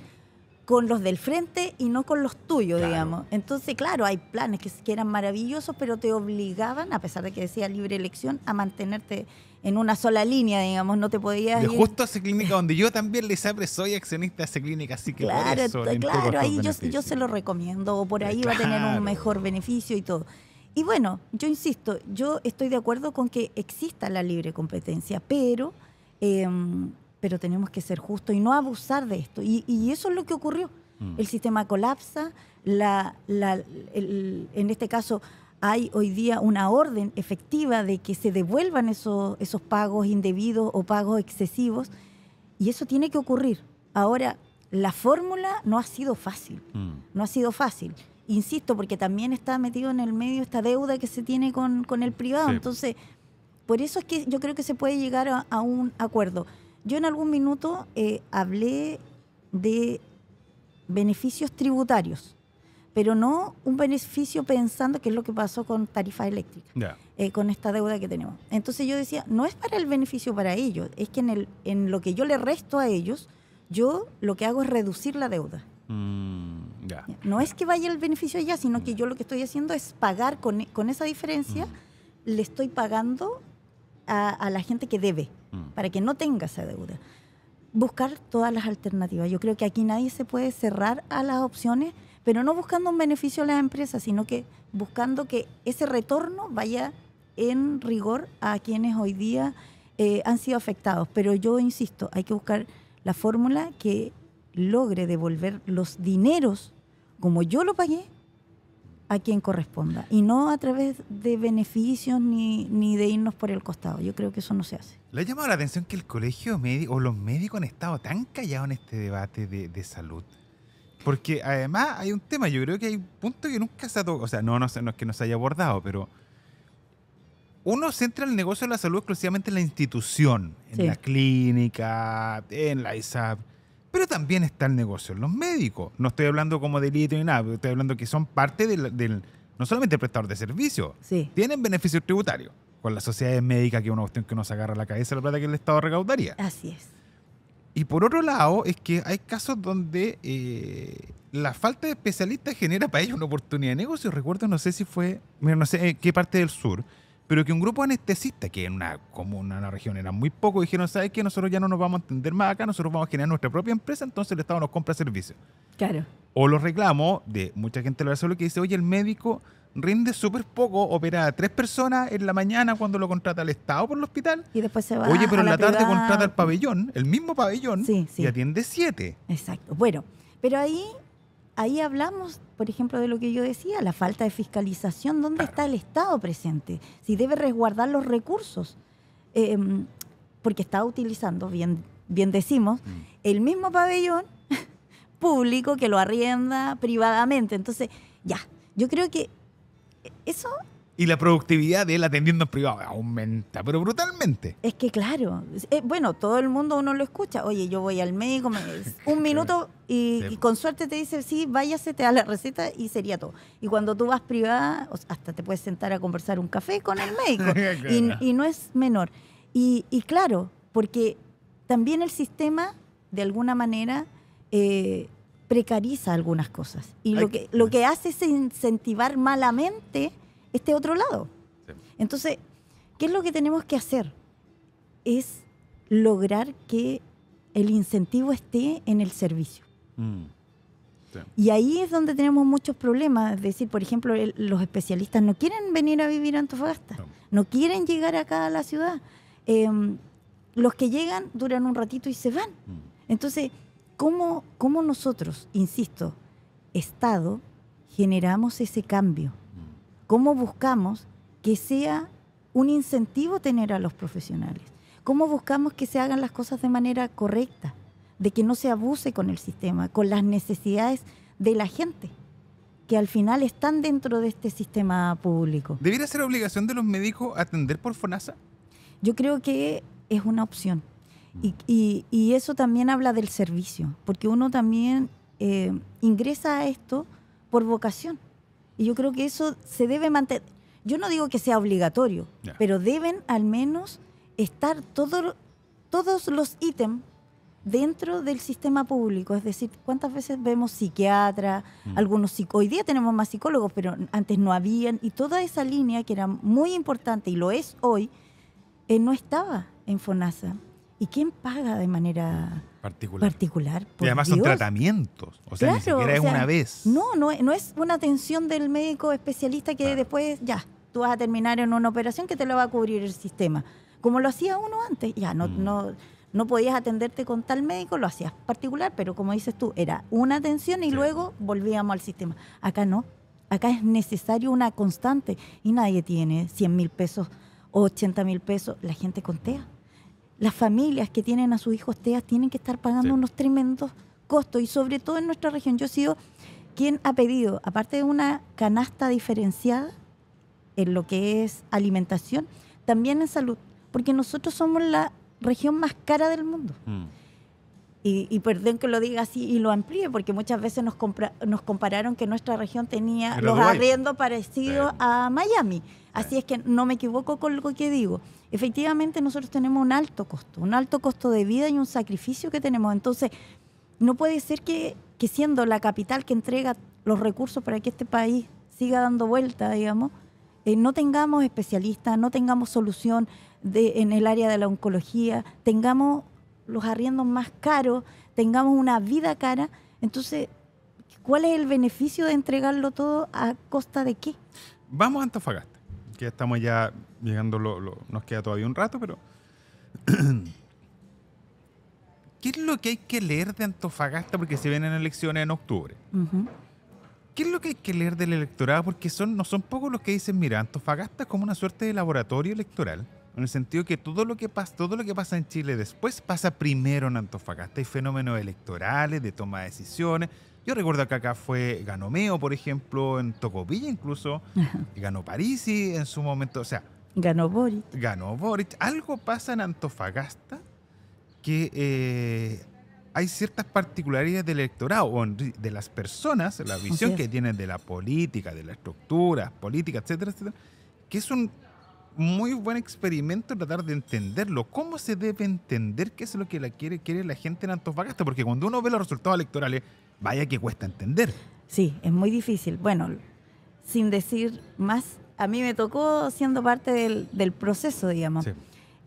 Speaker 2: con los del frente y no con los tuyos, digamos. Entonces, claro, hay planes que, que eran maravillosos, pero te obligaban, a pesar de que decía libre elección, a mantenerte en una sola línea, digamos, no te podías. justo
Speaker 1: a esa clínica donde yo también les abre, soy accionista de esa clínica, así que. Claro, por eso claro, ahí este yo, se lo
Speaker 2: recomiendo, o por eh, ahí va a tener un mejor beneficio y todo. Y bueno, yo insisto, yo estoy de acuerdo con que exista la libre competencia, pero, em, pero tenemos que ser justos y no abusar de esto. Y, eso es lo que ocurrió. Mm. El sistema colapsa, la, la, el, en este caso hay hoy día una orden efectiva de que se devuelvan esos, esos pagos indebidos o pagos excesivos y eso tiene que ocurrir. Ahora, la fórmula no ha sido fácil, mm. no ha sido fácil. Insisto, porque también está metido en el medio esta deuda que se tiene con, el privado. Entonces, por eso es que yo creo que se puede llegar a, un acuerdo. Yo en algún minuto eh, hablé de beneficios tributarios pero no un beneficio pensando que es lo que pasó con tarifa eléctrica... Eh, con esta deuda que tenemos. Entonces yo decía, no es para el beneficio para ellos, es que en, el, en lo que yo le resto a ellos, yo lo que hago es reducir la deuda. Mm, no es que vaya el beneficio allá, sino que yo lo que estoy haciendo es pagar con, esa diferencia, le estoy pagando a, la gente que debe, mm. para que no tenga esa deuda. Buscar todas las alternativas. Yo creo que aquí nadie se puede cerrar a las opciones pero no buscando un beneficio a las empresas, sino que buscando que ese retorno vaya en rigor a quienes hoy día eh, han sido afectados. Pero yo insisto, hay que buscar la fórmula que logre devolver los dineros como yo lo pagué a quien corresponda y no a través de beneficios ni, ni de irnos por el costado. Yo creo que eso no se hace.
Speaker 1: Le ha llamado la atención que el colegio médico o los médicos han estado tan callados en este debate de, de salud. Porque además hay un tema, yo creo que hay un punto que nunca se ha tocado, o sea, no, no, no es que no se haya abordado, pero uno centra el negocio de la salud exclusivamente en la institución, en la clínica, en la ISAP, pero también está el negocio en los médicos. No estoy hablando como delito ni nada, estoy hablando que son parte del, no solamente el prestador de servicios, tienen beneficios tributarios con las sociedades médicas, que es una cuestión que nos se agarra la cabeza la plata que el Estado recaudaría. Así es. Y por otro lado, es que hay casos donde eh, la falta de especialistas genera para ellos una oportunidad de negocio. Recuerdo, no sé si fue, no sé en eh, qué parte del sur, pero que un grupo anestesista, que en una comuna, en una región era muy poco, dijeron, ¿sabes qué? Nosotros ya no nos vamos a entender más acá, nosotros vamos a generar nuestra propia empresa, entonces el Estado nos compra servicios. Claro. O los reclamos de mucha gente lo hace lo que dice, oye, el médico rinde súper poco, opera a tres personas en la mañana cuando lo contrata el Estado por el hospital. Y después se va. Oye,
Speaker 2: pero en la, tarde contrata el
Speaker 1: pabellón, el mismo pabellón, y atiende siete. Exacto.
Speaker 2: Bueno, pero ahí, ahí hablamos, por ejemplo, de lo que yo decía, la falta de fiscalización. ¿Dónde está el Estado presente? Si debe resguardar los recursos. Em, porque está utilizando, bien, bien decimos, mm. el mismo pabellón (laughs) público que lo arrienda privadamente. Entonces, ya, yo creo que eso...
Speaker 1: Y la productividad de él atendiendo en privado aumenta, pero brutalmente.
Speaker 2: Es que claro, eh, bueno, todo el mundo uno lo escucha. Oye, yo voy al médico, me, (laughs) un minuto y, con suerte te dice, sí, váyase, te da la receta y sería todo. Y cuando tú vas privada, hasta te puedes sentar a conversar un café con el médico. (laughs) y, no es menor. Y, claro, porque también el sistema, de alguna manera, eh, precariza algunas cosas. Y lo que, lo que hace es incentivar malamente este otro lado. Entonces, ¿qué es lo que tenemos que hacer? Es lograr que el incentivo esté en el servicio. Mm. Y ahí es donde tenemos muchos problemas. Es decir, por ejemplo, los especialistas no quieren venir a vivir a Antofagasta, no, quieren llegar acá a la ciudad. Em, los que llegan duran un ratito y se van. Mm. Entonces, ¿Cómo, nosotros, insisto, Estado, generamos ese cambio? ¿Cómo buscamos que sea un incentivo tener a los profesionales? ¿Cómo buscamos que se hagan las cosas de manera correcta? De que no se abuse con el sistema, con las necesidades de la gente, que al final están dentro de este sistema público.
Speaker 1: ¿Debería ser obligación de los médicos atender por FONASA?
Speaker 2: Yo creo que es una opción. Y, eso también habla del servicio, porque uno también eh, ingresa a esto por vocación. Y yo creo que eso se debe mantener. Yo no digo que sea obligatorio, pero deben al menos estar todo, todos los ítems dentro del sistema público. Es decir, ¿cuántas veces vemos psiquiatra, mm. algunos psicólogos? Hoy día tenemos más psicólogos, pero antes no habían. Y toda esa línea que era muy importante y lo es hoy, eh, no estaba en FONASA. ¿Y quién paga de manera particular? particular y además son
Speaker 1: tratamientos, o sea, ni es una vez.
Speaker 2: No, no, es una atención del médico especialista que después ya, tú vas a terminar en una operación que te lo va a cubrir el sistema. Como lo hacía uno antes, ya no, mm. no, no podías atenderte con tal médico, lo hacías particular, pero como dices tú, era una atención y luego volvíamos al sistema. Acá no, acá es necesario una constante y nadie tiene 100 mil pesos o 80 mil pesos, la gente contea las familias que tienen a sus hijos TEA tienen que estar pagando unos tremendos costos y sobre todo en nuestra región. Yo he sido quien ha pedido, aparte de una canasta diferenciada en lo que es alimentación, también en salud, porque nosotros somos la región más cara del mundo. Mm. Y, perdón que lo diga así y lo amplíe, porque muchas veces nos, nos compararon que nuestra región tenía los arrendos parecidos a Miami. Así es que no me equivoco con lo que digo efectivamente nosotros tenemos un alto costo, un alto costo de vida y un sacrificio que tenemos. Entonces, no puede ser que, siendo la capital que entrega los recursos para que este país siga dando vuelta, digamos, eh, no tengamos especialistas, no tengamos solución en el área de la oncología, tengamos los arriendos más caros, tengamos una vida cara. Entonces, ¿cuál es el beneficio de entregarlo todo a costa de qué?
Speaker 1: Vamos a Antofagasta que estamos ya llegando, lo, nos queda todavía un rato, pero... (clears throat) ¿Qué es lo que hay que leer de Antofagasta? Porque se vienen elecciones en octubre. ¿Qué es lo que hay que leer del electorado? Porque son, no son pocos los que dicen, mira, Antofagasta es como una suerte de laboratorio electoral, en el sentido que todo lo que pasa, todo lo que pasa en Chile después pasa primero en Antofagasta. Hay fenómenos electorales, de toma de decisiones, yo recuerdo que acá fue, Ganomeo, por ejemplo, en Tocopilla incluso, ganó Parisi en su momento, o sea... Ganó Boric. Ganó Boric. Algo pasa en Antofagasta que eh, hay ciertas particularidades del electorado, o de las personas, la visión que tienen de la política, de la estructura política, etcétera, etcétera, que es un muy buen experimento tratar de entenderlo. ¿Cómo se debe entender qué es lo que la quiere, quiere la gente en Antofagasta? Porque cuando uno ve los resultados electorales,
Speaker 2: Vaya que cuesta entender. Sí, es muy difícil. Bueno, sin decir más, a mí me tocó siendo parte del, proceso, digamos.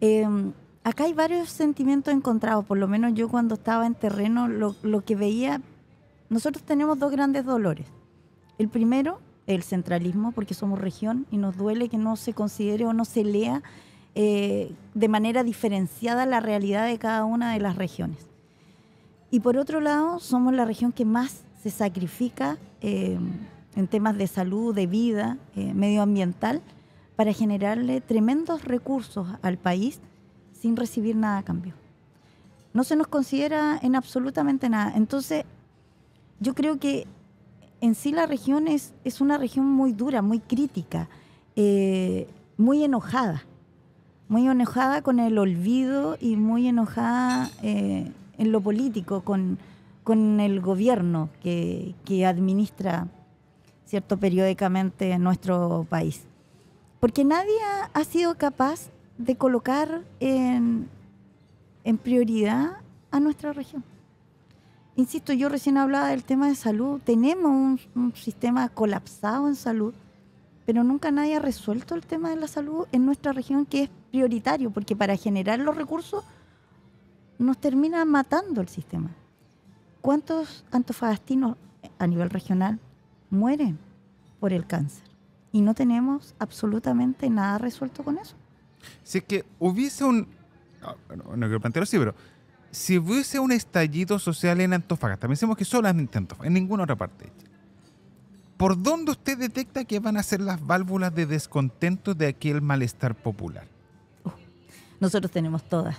Speaker 2: Em, acá hay varios sentimientos encontrados, por lo menos yo cuando estaba en terreno, lo, que veía, nosotros tenemos dos grandes dolores. El primero, el centralismo, porque somos región y nos duele que no se considere o no se lea eh, de manera diferenciada la realidad de cada una de las regiones. Y por otro lado, somos la región que más se sacrifica eh, en temas de salud, de vida, eh, medioambiental, para generarle tremendos recursos al país sin recibir nada a cambio. No se nos considera en absolutamente nada. Entonces, yo creo que en sí la región es, una región muy dura, muy crítica, eh, muy enojada, muy enojada con el olvido y muy enojada en lo político con, con el gobierno que, que administra cierto periódicamente nuestro país. Porque nadie ha, sido capaz de colocar en, en, prioridad a nuestra región. Insisto, yo recién hablaba del tema de salud. Tenemos un sistema colapsado en salud, pero nunca nadie ha resuelto el tema de la salud en nuestra región, que es prioritario, porque para generar los recursos nos termina matando el sistema. ¿Cuántos antofagastinos eh, a nivel regional mueren por el cáncer? Y no tenemos absolutamente nada resuelto con eso.
Speaker 1: Si es que hubiese un... Ah, no, quiero plantearlo así, pero si hubiese un estallido social en Antofagasta, pensemos que solamente en Antofagasta, en ninguna otra parte ¿por dónde usted detecta que van a ser las válvulas de descontento de aquel malestar popular?
Speaker 2: Nosotros tenemos todas.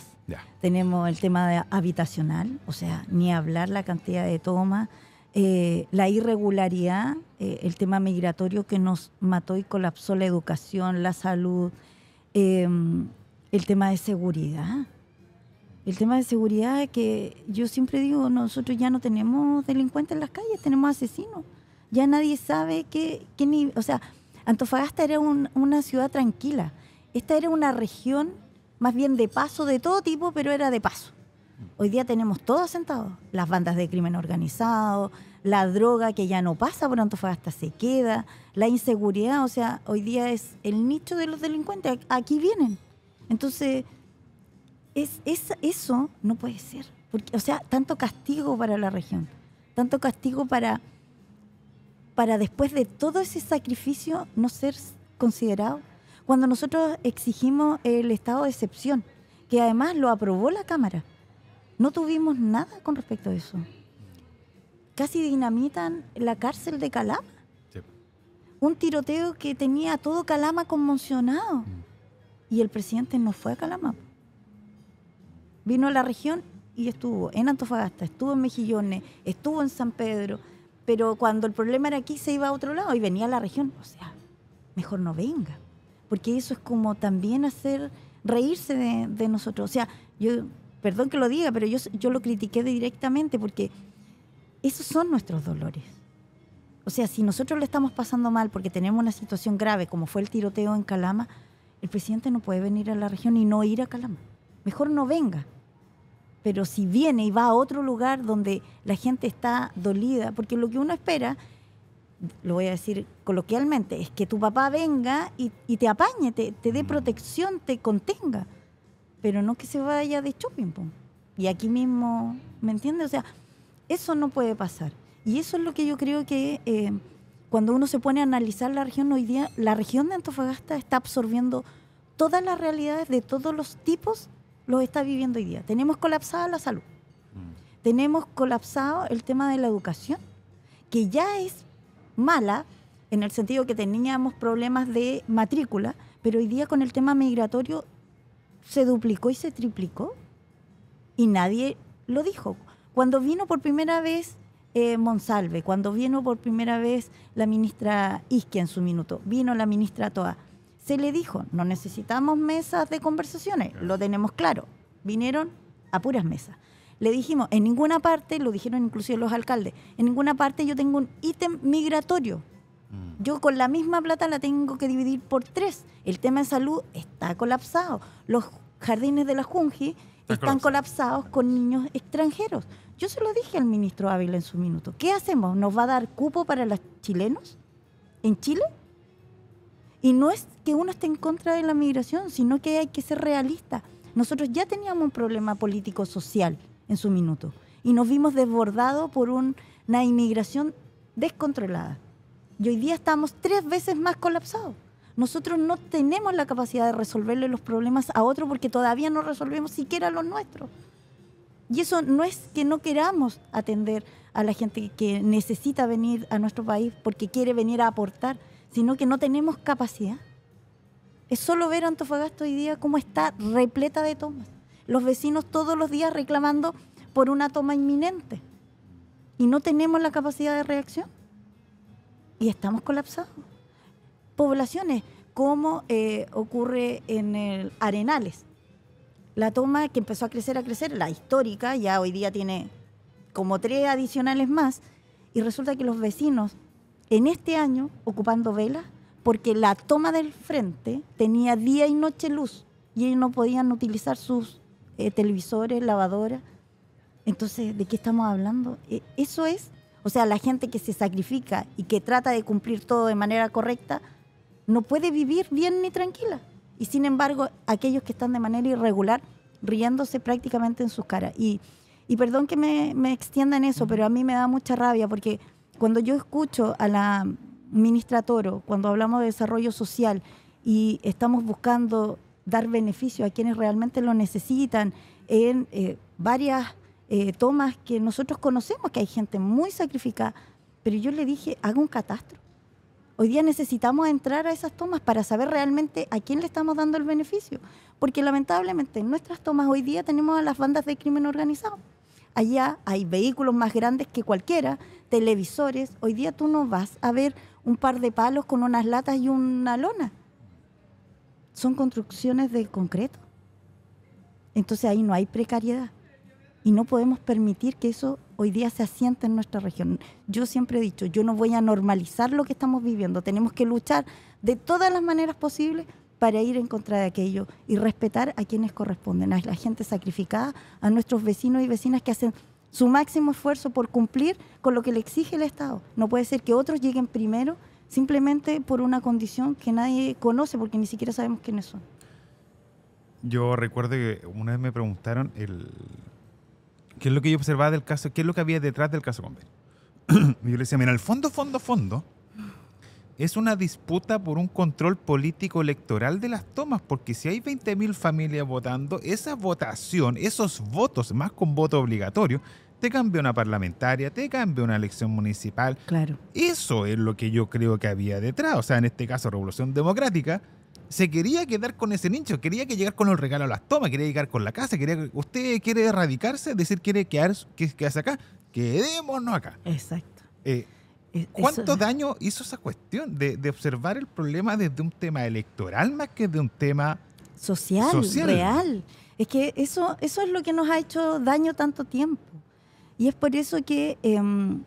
Speaker 2: Tenemos el tema habitacional, o sea, ni hablar la cantidad de tomas, eh, la irregularidad, eh, el tema migratorio que nos mató y colapsó la educación, la salud, em, el tema de seguridad. El tema de seguridad que yo siempre digo, nosotros ya no tenemos delincuentes en las calles, tenemos asesinos. Ya nadie sabe qué, o sea, Antofagasta era una ciudad tranquila. Esta era una región más bien de paso de todo tipo, pero era de paso. Hoy día tenemos todo asentado, las bandas de crimen organizado, la droga que ya no pasa por Antofagasta se queda, la inseguridad, o sea, hoy día es el nicho de los delincuentes, aquí vienen. Entonces, eso no puede ser. o sea, tanto castigo para la región, tanto castigo para, para después de todo ese sacrificio no ser considerado cuando nosotros exigimos el estado de excepción, que además lo aprobó la Cámara. No tuvimos nada con respecto a eso. Casi dinamitan la cárcel de Calama. Un tiroteo que tenía todo Calama conmocionado. Mm. Y el presidente no fue a Calama. Vino a la región y estuvo en Antofagasta, estuvo en Mejillones, estuvo en San Pedro. Pero cuando el problema era aquí, se iba a otro lado y venía a la región. O sea, mejor no venga porque eso es como también hacer reírse de, nosotros. O sea, yo, perdón que lo diga, pero yo, yo lo critiqué directamente porque esos son nuestros dolores. O sea, si nosotros le estamos pasando mal porque tenemos una situación grave, como fue el tiroteo en Calama, el presidente no puede venir a la región y no ir a Calama. Mejor no venga. Pero si viene y va a otro lugar donde la gente está dolida, porque lo que uno espera lo voy a decir coloquialmente, es que tu papá venga y, te apañe, te, te dé mm. protección, te contenga, pero no que se vaya de shopping. pong Y aquí mismo, ¿me entiendes? O sea, eso no puede pasar. Y eso es lo que yo creo que eh, cuando uno se pone a analizar la región hoy día, la región de Antofagasta está absorbiendo todas las realidades de todos los tipos, los está viviendo hoy día. Tenemos colapsada la salud, mm. tenemos colapsado el tema de la educación, que ya es mala, en el sentido que teníamos problemas de matrícula, pero hoy día con el tema migratorio se duplicó y se triplicó y nadie lo dijo. Cuando vino por primera vez eh, Monsalve, cuando vino por primera vez la ministra Isquia en su minuto, vino la ministra Toa, se le dijo, no necesitamos mesas de conversaciones, lo tenemos claro. Vinieron a puras mesas. Le dijimos, en ninguna parte, lo dijeron inclusive los alcaldes, en ninguna parte yo tengo un ítem migratorio. Mm. Yo con la misma plata la tengo que dividir por tres. El tema de salud está colapsado. Los jardines de la Junji están colapsados con niños extranjeros. Yo se lo dije al ministro Ávila en su minuto. ¿Qué hacemos? ¿Nos va a dar cupo para los chilenos en Chile? Y no es que uno esté en contra de la migración, sino que hay que ser realista. Nosotros ya teníamos un problema político-social en su minuto. Y nos vimos desbordados por una inmigración descontrolada. Y hoy día estamos tres veces más colapsados. Nosotros no tenemos la capacidad de resolverle los problemas a otro porque todavía no resolvemos siquiera los nuestros. Y eso no es que no queramos atender a la gente que necesita venir a nuestro país porque quiere venir a aportar, sino que no tenemos capacidad. Es solo ver Antofagasta hoy día cómo está repleta de tomas los vecinos todos los días reclamando por una toma inminente. Y no tenemos la capacidad de reacción. Y estamos colapsados. Poblaciones, como eh, ocurre en el Arenales. La toma que empezó a crecer, a crecer, la histórica, ya hoy día tiene como tres adicionales más. Y resulta que los vecinos, en este año, ocupando velas, porque la toma del frente tenía día y noche luz y ellos no podían utilizar sus eh, televisores, lavadoras. Entonces, ¿de qué estamos hablando? E, eso es, o sea, la gente que se sacrifica y que trata de cumplir todo de manera correcta, no puede vivir bien ni tranquila. Y sin embargo, aquellos que están de manera irregular, riéndose prácticamente en sus caras. Y, perdón que me, me extienda en eso, pero a mí me da mucha rabia porque cuando yo escucho a la ministra Toro, cuando hablamos de desarrollo social y estamos buscando dar beneficio a quienes realmente lo necesitan, en eh, varias eh, tomas que nosotros conocemos, que hay gente muy sacrificada, pero yo le dije, haga un catastro. Hoy día necesitamos entrar a esas tomas para saber realmente a quién le estamos dando el beneficio, porque lamentablemente en nuestras tomas hoy día tenemos a las bandas de crimen organizado. Allá hay vehículos más grandes que cualquiera, televisores. Hoy día tú no vas a ver un par de palos con unas latas y una lona son construcciones de concreto. Entonces ahí no hay precariedad y no podemos permitir que eso hoy día se asiente en nuestra región. Yo siempre he dicho, yo no voy a normalizar lo que estamos viviendo, tenemos que luchar de todas las maneras posibles para ir en contra de aquello y respetar a quienes corresponden, a la gente sacrificada, a nuestros vecinos y vecinas que hacen su máximo esfuerzo por cumplir con lo que le exige el Estado. No puede ser que otros lleguen primero simplemente por una condición que nadie conoce porque ni siquiera sabemos quiénes son.
Speaker 1: Yo recuerdo que una vez me preguntaron el, qué es lo que yo observaba del caso, qué es lo que había detrás del caso convenio. (coughs) y yo le decía, mira, el fondo, fondo, fondo es una disputa por un control político electoral de las tomas, porque si hay 20.000 familias votando, esa votación, esos votos, más con voto obligatorio, te cambia una parlamentaria, te cambia una elección municipal. Claro. Eso es lo que yo creo que había detrás. O sea, en este caso, Revolución Democrática se quería quedar con ese nicho, quería que llegar con el regalo a las tomas, quería llegar con la casa, quería que usted quiere erradicarse, decir quiere quedar, que, quedarse acá, quedémonos acá. Exacto. Eh, e, ¿Cuánto daño hizo esa cuestión de, observar el problema desde un tema electoral más que de un tema social, social. real?
Speaker 2: Es que eso, eso es lo que nos ha hecho daño tanto tiempo. Y es por eso que em,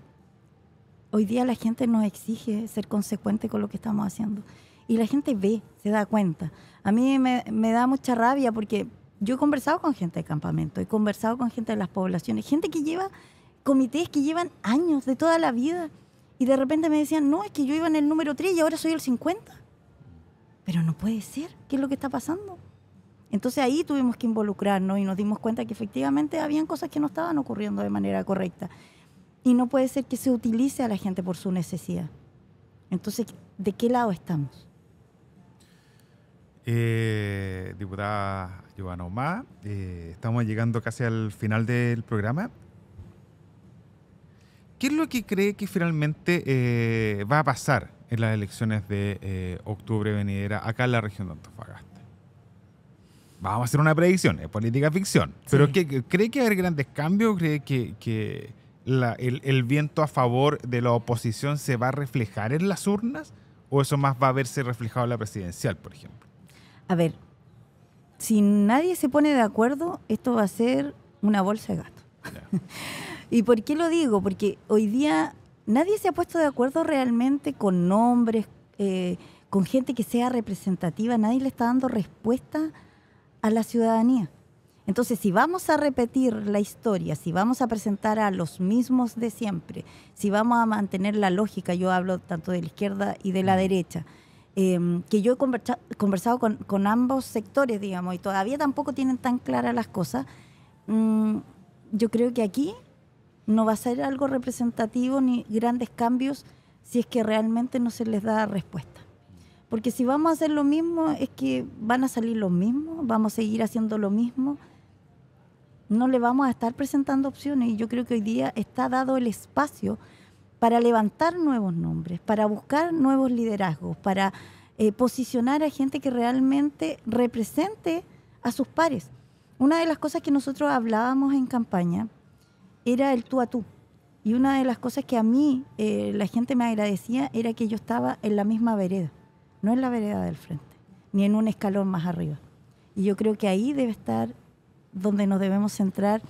Speaker 2: hoy día la gente nos exige ser consecuente con lo que estamos haciendo. Y la gente ve, se da cuenta. A mí me, me da mucha rabia porque yo he conversado con gente de campamento, he conversado con gente de las poblaciones, gente que lleva comités que llevan años, de toda la vida. Y de repente me decían, no, es que yo iba en el número 3 y ahora soy el 50. Pero no puede ser, ¿qué es lo que está pasando? Entonces ahí tuvimos que involucrarnos y nos dimos cuenta que efectivamente habían cosas que no estaban ocurriendo de manera correcta. Y no puede ser que se utilice a la gente por su necesidad. Entonces, ¿de qué lado estamos?
Speaker 1: Eh, diputada Giovanna Oma, eh, estamos llegando casi al final del programa. ¿Qué es lo que cree que finalmente eh, va a pasar en las elecciones de octubre venidera acá en la región de Antofagasta? vamos a hacer una predicción, es política ficción. Pero ¿cree que va a haber grandes cambios? ¿Cree que, el, viento a favor de la oposición se va a reflejar en las urnas? ¿O eso más va a verse reflejado en la presidencial, por ejemplo?
Speaker 2: A ver, si nadie se pone de acuerdo, esto va a ser una bolsa de gato. (laughs) ¿Y por qué lo digo? Porque hoy día nadie se ha puesto de acuerdo realmente con nombres, eh, con gente que sea representativa, nadie le está dando respuesta a la ciudadanía. Entonces, si vamos a repetir la historia, si vamos a presentar a los mismos de siempre, si vamos a mantener la lógica, yo hablo tanto de la izquierda y de la derecha, em, que yo he conversado con, ambos sectores, digamos, y todavía tampoco tienen tan claras las cosas, mm, yo creo que aquí no va a ser algo representativo ni grandes cambios si es que realmente no se les da respuesta. Porque si vamos a hacer lo mismo, es que van a salir los mismos, vamos a seguir haciendo lo mismo. No le vamos a estar presentando opciones y yo creo que hoy día está dado el espacio para levantar nuevos nombres, para buscar nuevos liderazgos, para eh, posicionar a gente que realmente represente a sus pares. Una de las cosas que nosotros hablábamos en campaña era el tú a tú. Y una de las cosas que a mí eh, la gente me agradecía era que yo estaba en la misma vereda no en la vereda del frente, ni en un escalón más arriba. Y yo creo que ahí debe estar donde nos debemos centrar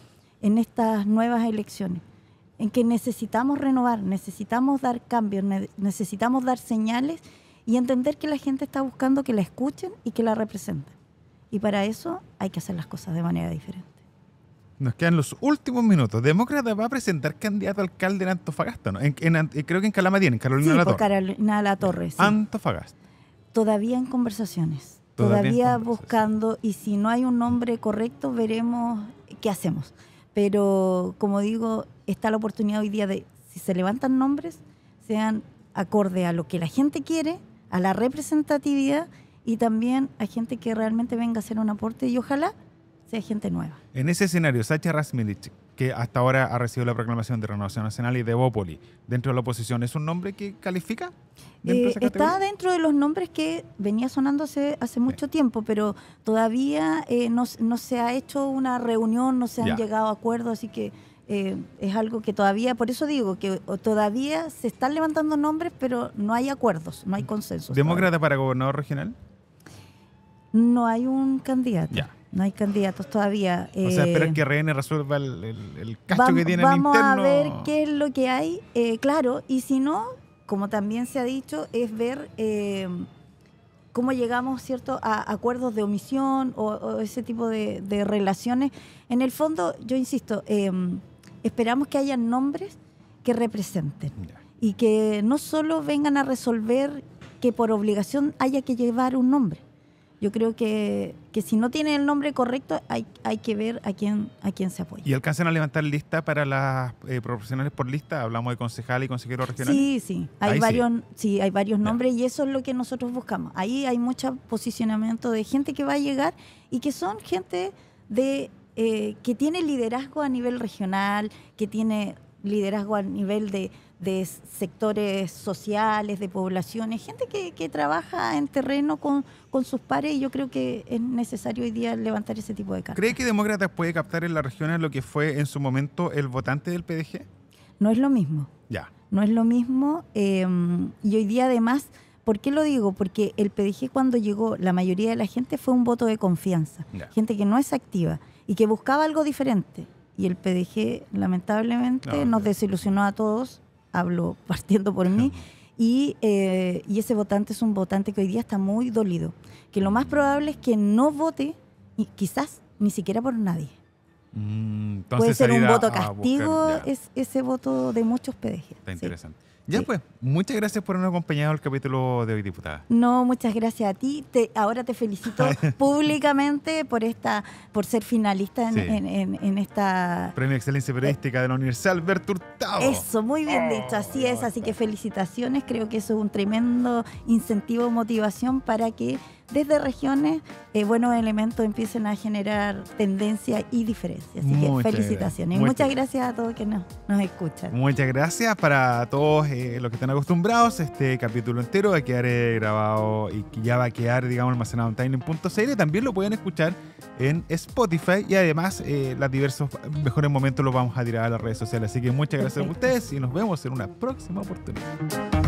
Speaker 2: en estas nuevas elecciones, en que necesitamos renovar, necesitamos dar cambios, necesitamos dar señales y entender que la gente está buscando que la escuchen y que la representen. Y para eso hay que hacer las cosas de manera diferente.
Speaker 1: Nos quedan los últimos minutos. Demócrata va a presentar candidato a alcalde en Antofagasta, creo que en Calama en Carolina La Torres.
Speaker 2: Carolina La
Speaker 1: Antofagasta
Speaker 2: todavía en conversaciones, todavía, buscando y si no hay un nombre correcto veremos qué hacemos. Pero como digo, está la oportunidad hoy día de, si se levantan nombres, sean acorde a lo que la gente quiere, a la representatividad y también a gente que realmente venga a hacer un aporte y ojalá sea gente nueva.
Speaker 1: En ese escenario, Sacha Rasmilich, que hasta ahora ha recibido la proclamación de Renovación Nacional y de Bópoli dentro de la oposición. ¿Es un nombre que califica?
Speaker 2: Eh, está dentro de los nombres que venía sonando hace, mucho tiempo, pero todavía eh, no, se ha hecho una reunión, no se han llegado a acuerdos, así que eh, es algo que todavía, por eso digo, que todavía se están levantando nombres, pero no hay acuerdos, no hay mm. consenso. ¿Demócrata
Speaker 1: para gobernador regional?
Speaker 2: No hay un candidato. Ya no hay candidatos todavía. o sea, esperan
Speaker 1: eh, que RN resuelva el, cacho que tiene Vamos el interno. a ver
Speaker 2: qué es lo que hay, eh, claro, y si no, como también se ha dicho, es ver eh, cómo llegamos cierto a acuerdos de omisión o, ese tipo de, relaciones. En el fondo, yo insisto, em, esperamos que hayan nombres que representen y que no solo vengan a resolver que por obligación haya que llevar un nombre yo creo que, que si no tiene el nombre correcto hay, hay que ver a quién, a quién se apoya. ¿Y
Speaker 1: alcanzan a levantar lista para las eh, profesionales por lista? Hablamos de concejal y consejero regional. Sí, sí, hay varios,
Speaker 2: hay varios nombres y eso es lo que nosotros buscamos. Ahí hay mucho posicionamiento de gente que va a llegar y que son gente de eh, que tiene liderazgo a nivel regional, que tiene liderazgo a nivel de de sectores sociales, de poblaciones, gente que, que trabaja en terreno con, con, sus pares y yo creo que es necesario hoy día levantar ese tipo de cartas.
Speaker 1: ¿Cree que Demócratas puede captar en las regiones lo que fue en su momento el votante del PDG?
Speaker 2: No es lo mismo. Ya. No es lo mismo. Em, y hoy día además, ¿por qué lo digo? Porque el PDG cuando llegó, la mayoría de la gente fue un voto de confianza, gente que no es activa y que buscaba algo diferente. Y el PDG lamentablemente nos desilusionó a todos hablo partiendo por mí, eh, y, ese votante es un votante que hoy día está muy dolido, que lo más probable es que no vote, y quizás ni siquiera por nadie. Mm, Puede ser un voto castigo es, ese voto de muchos PDG. Está
Speaker 1: interesante. Ya pues, muchas gracias por habernos acompañado al capítulo de hoy, diputada.
Speaker 2: No, muchas gracias a ti. ahora te felicito (laughs) públicamente por esta, por ser finalista en, esta
Speaker 1: Premio de Excelencia Periodística de la Universidad Alberto Hurtado.
Speaker 2: Eso, muy bien dicho, así es. Así que felicitaciones, creo que eso es un tremendo incentivo, motivación para que desde regiones, eh, buenos elementos empiecen a generar tendencia y diferencia. Así que felicitaciones. Muchas, muchas, gracias a todos que nos, escuchan.
Speaker 1: Muchas gracias para todos eh, los que están acostumbrados. Este capítulo entero va a quedar eh, grabado y ya va a quedar, digamos, almacenado en serie También lo pueden escuchar en Spotify y además los diversos mejores momentos los vamos a tirar a las redes sociales. Así que muchas gracias a (laughs) ustedes y nos vemos en una próxima oportunidad.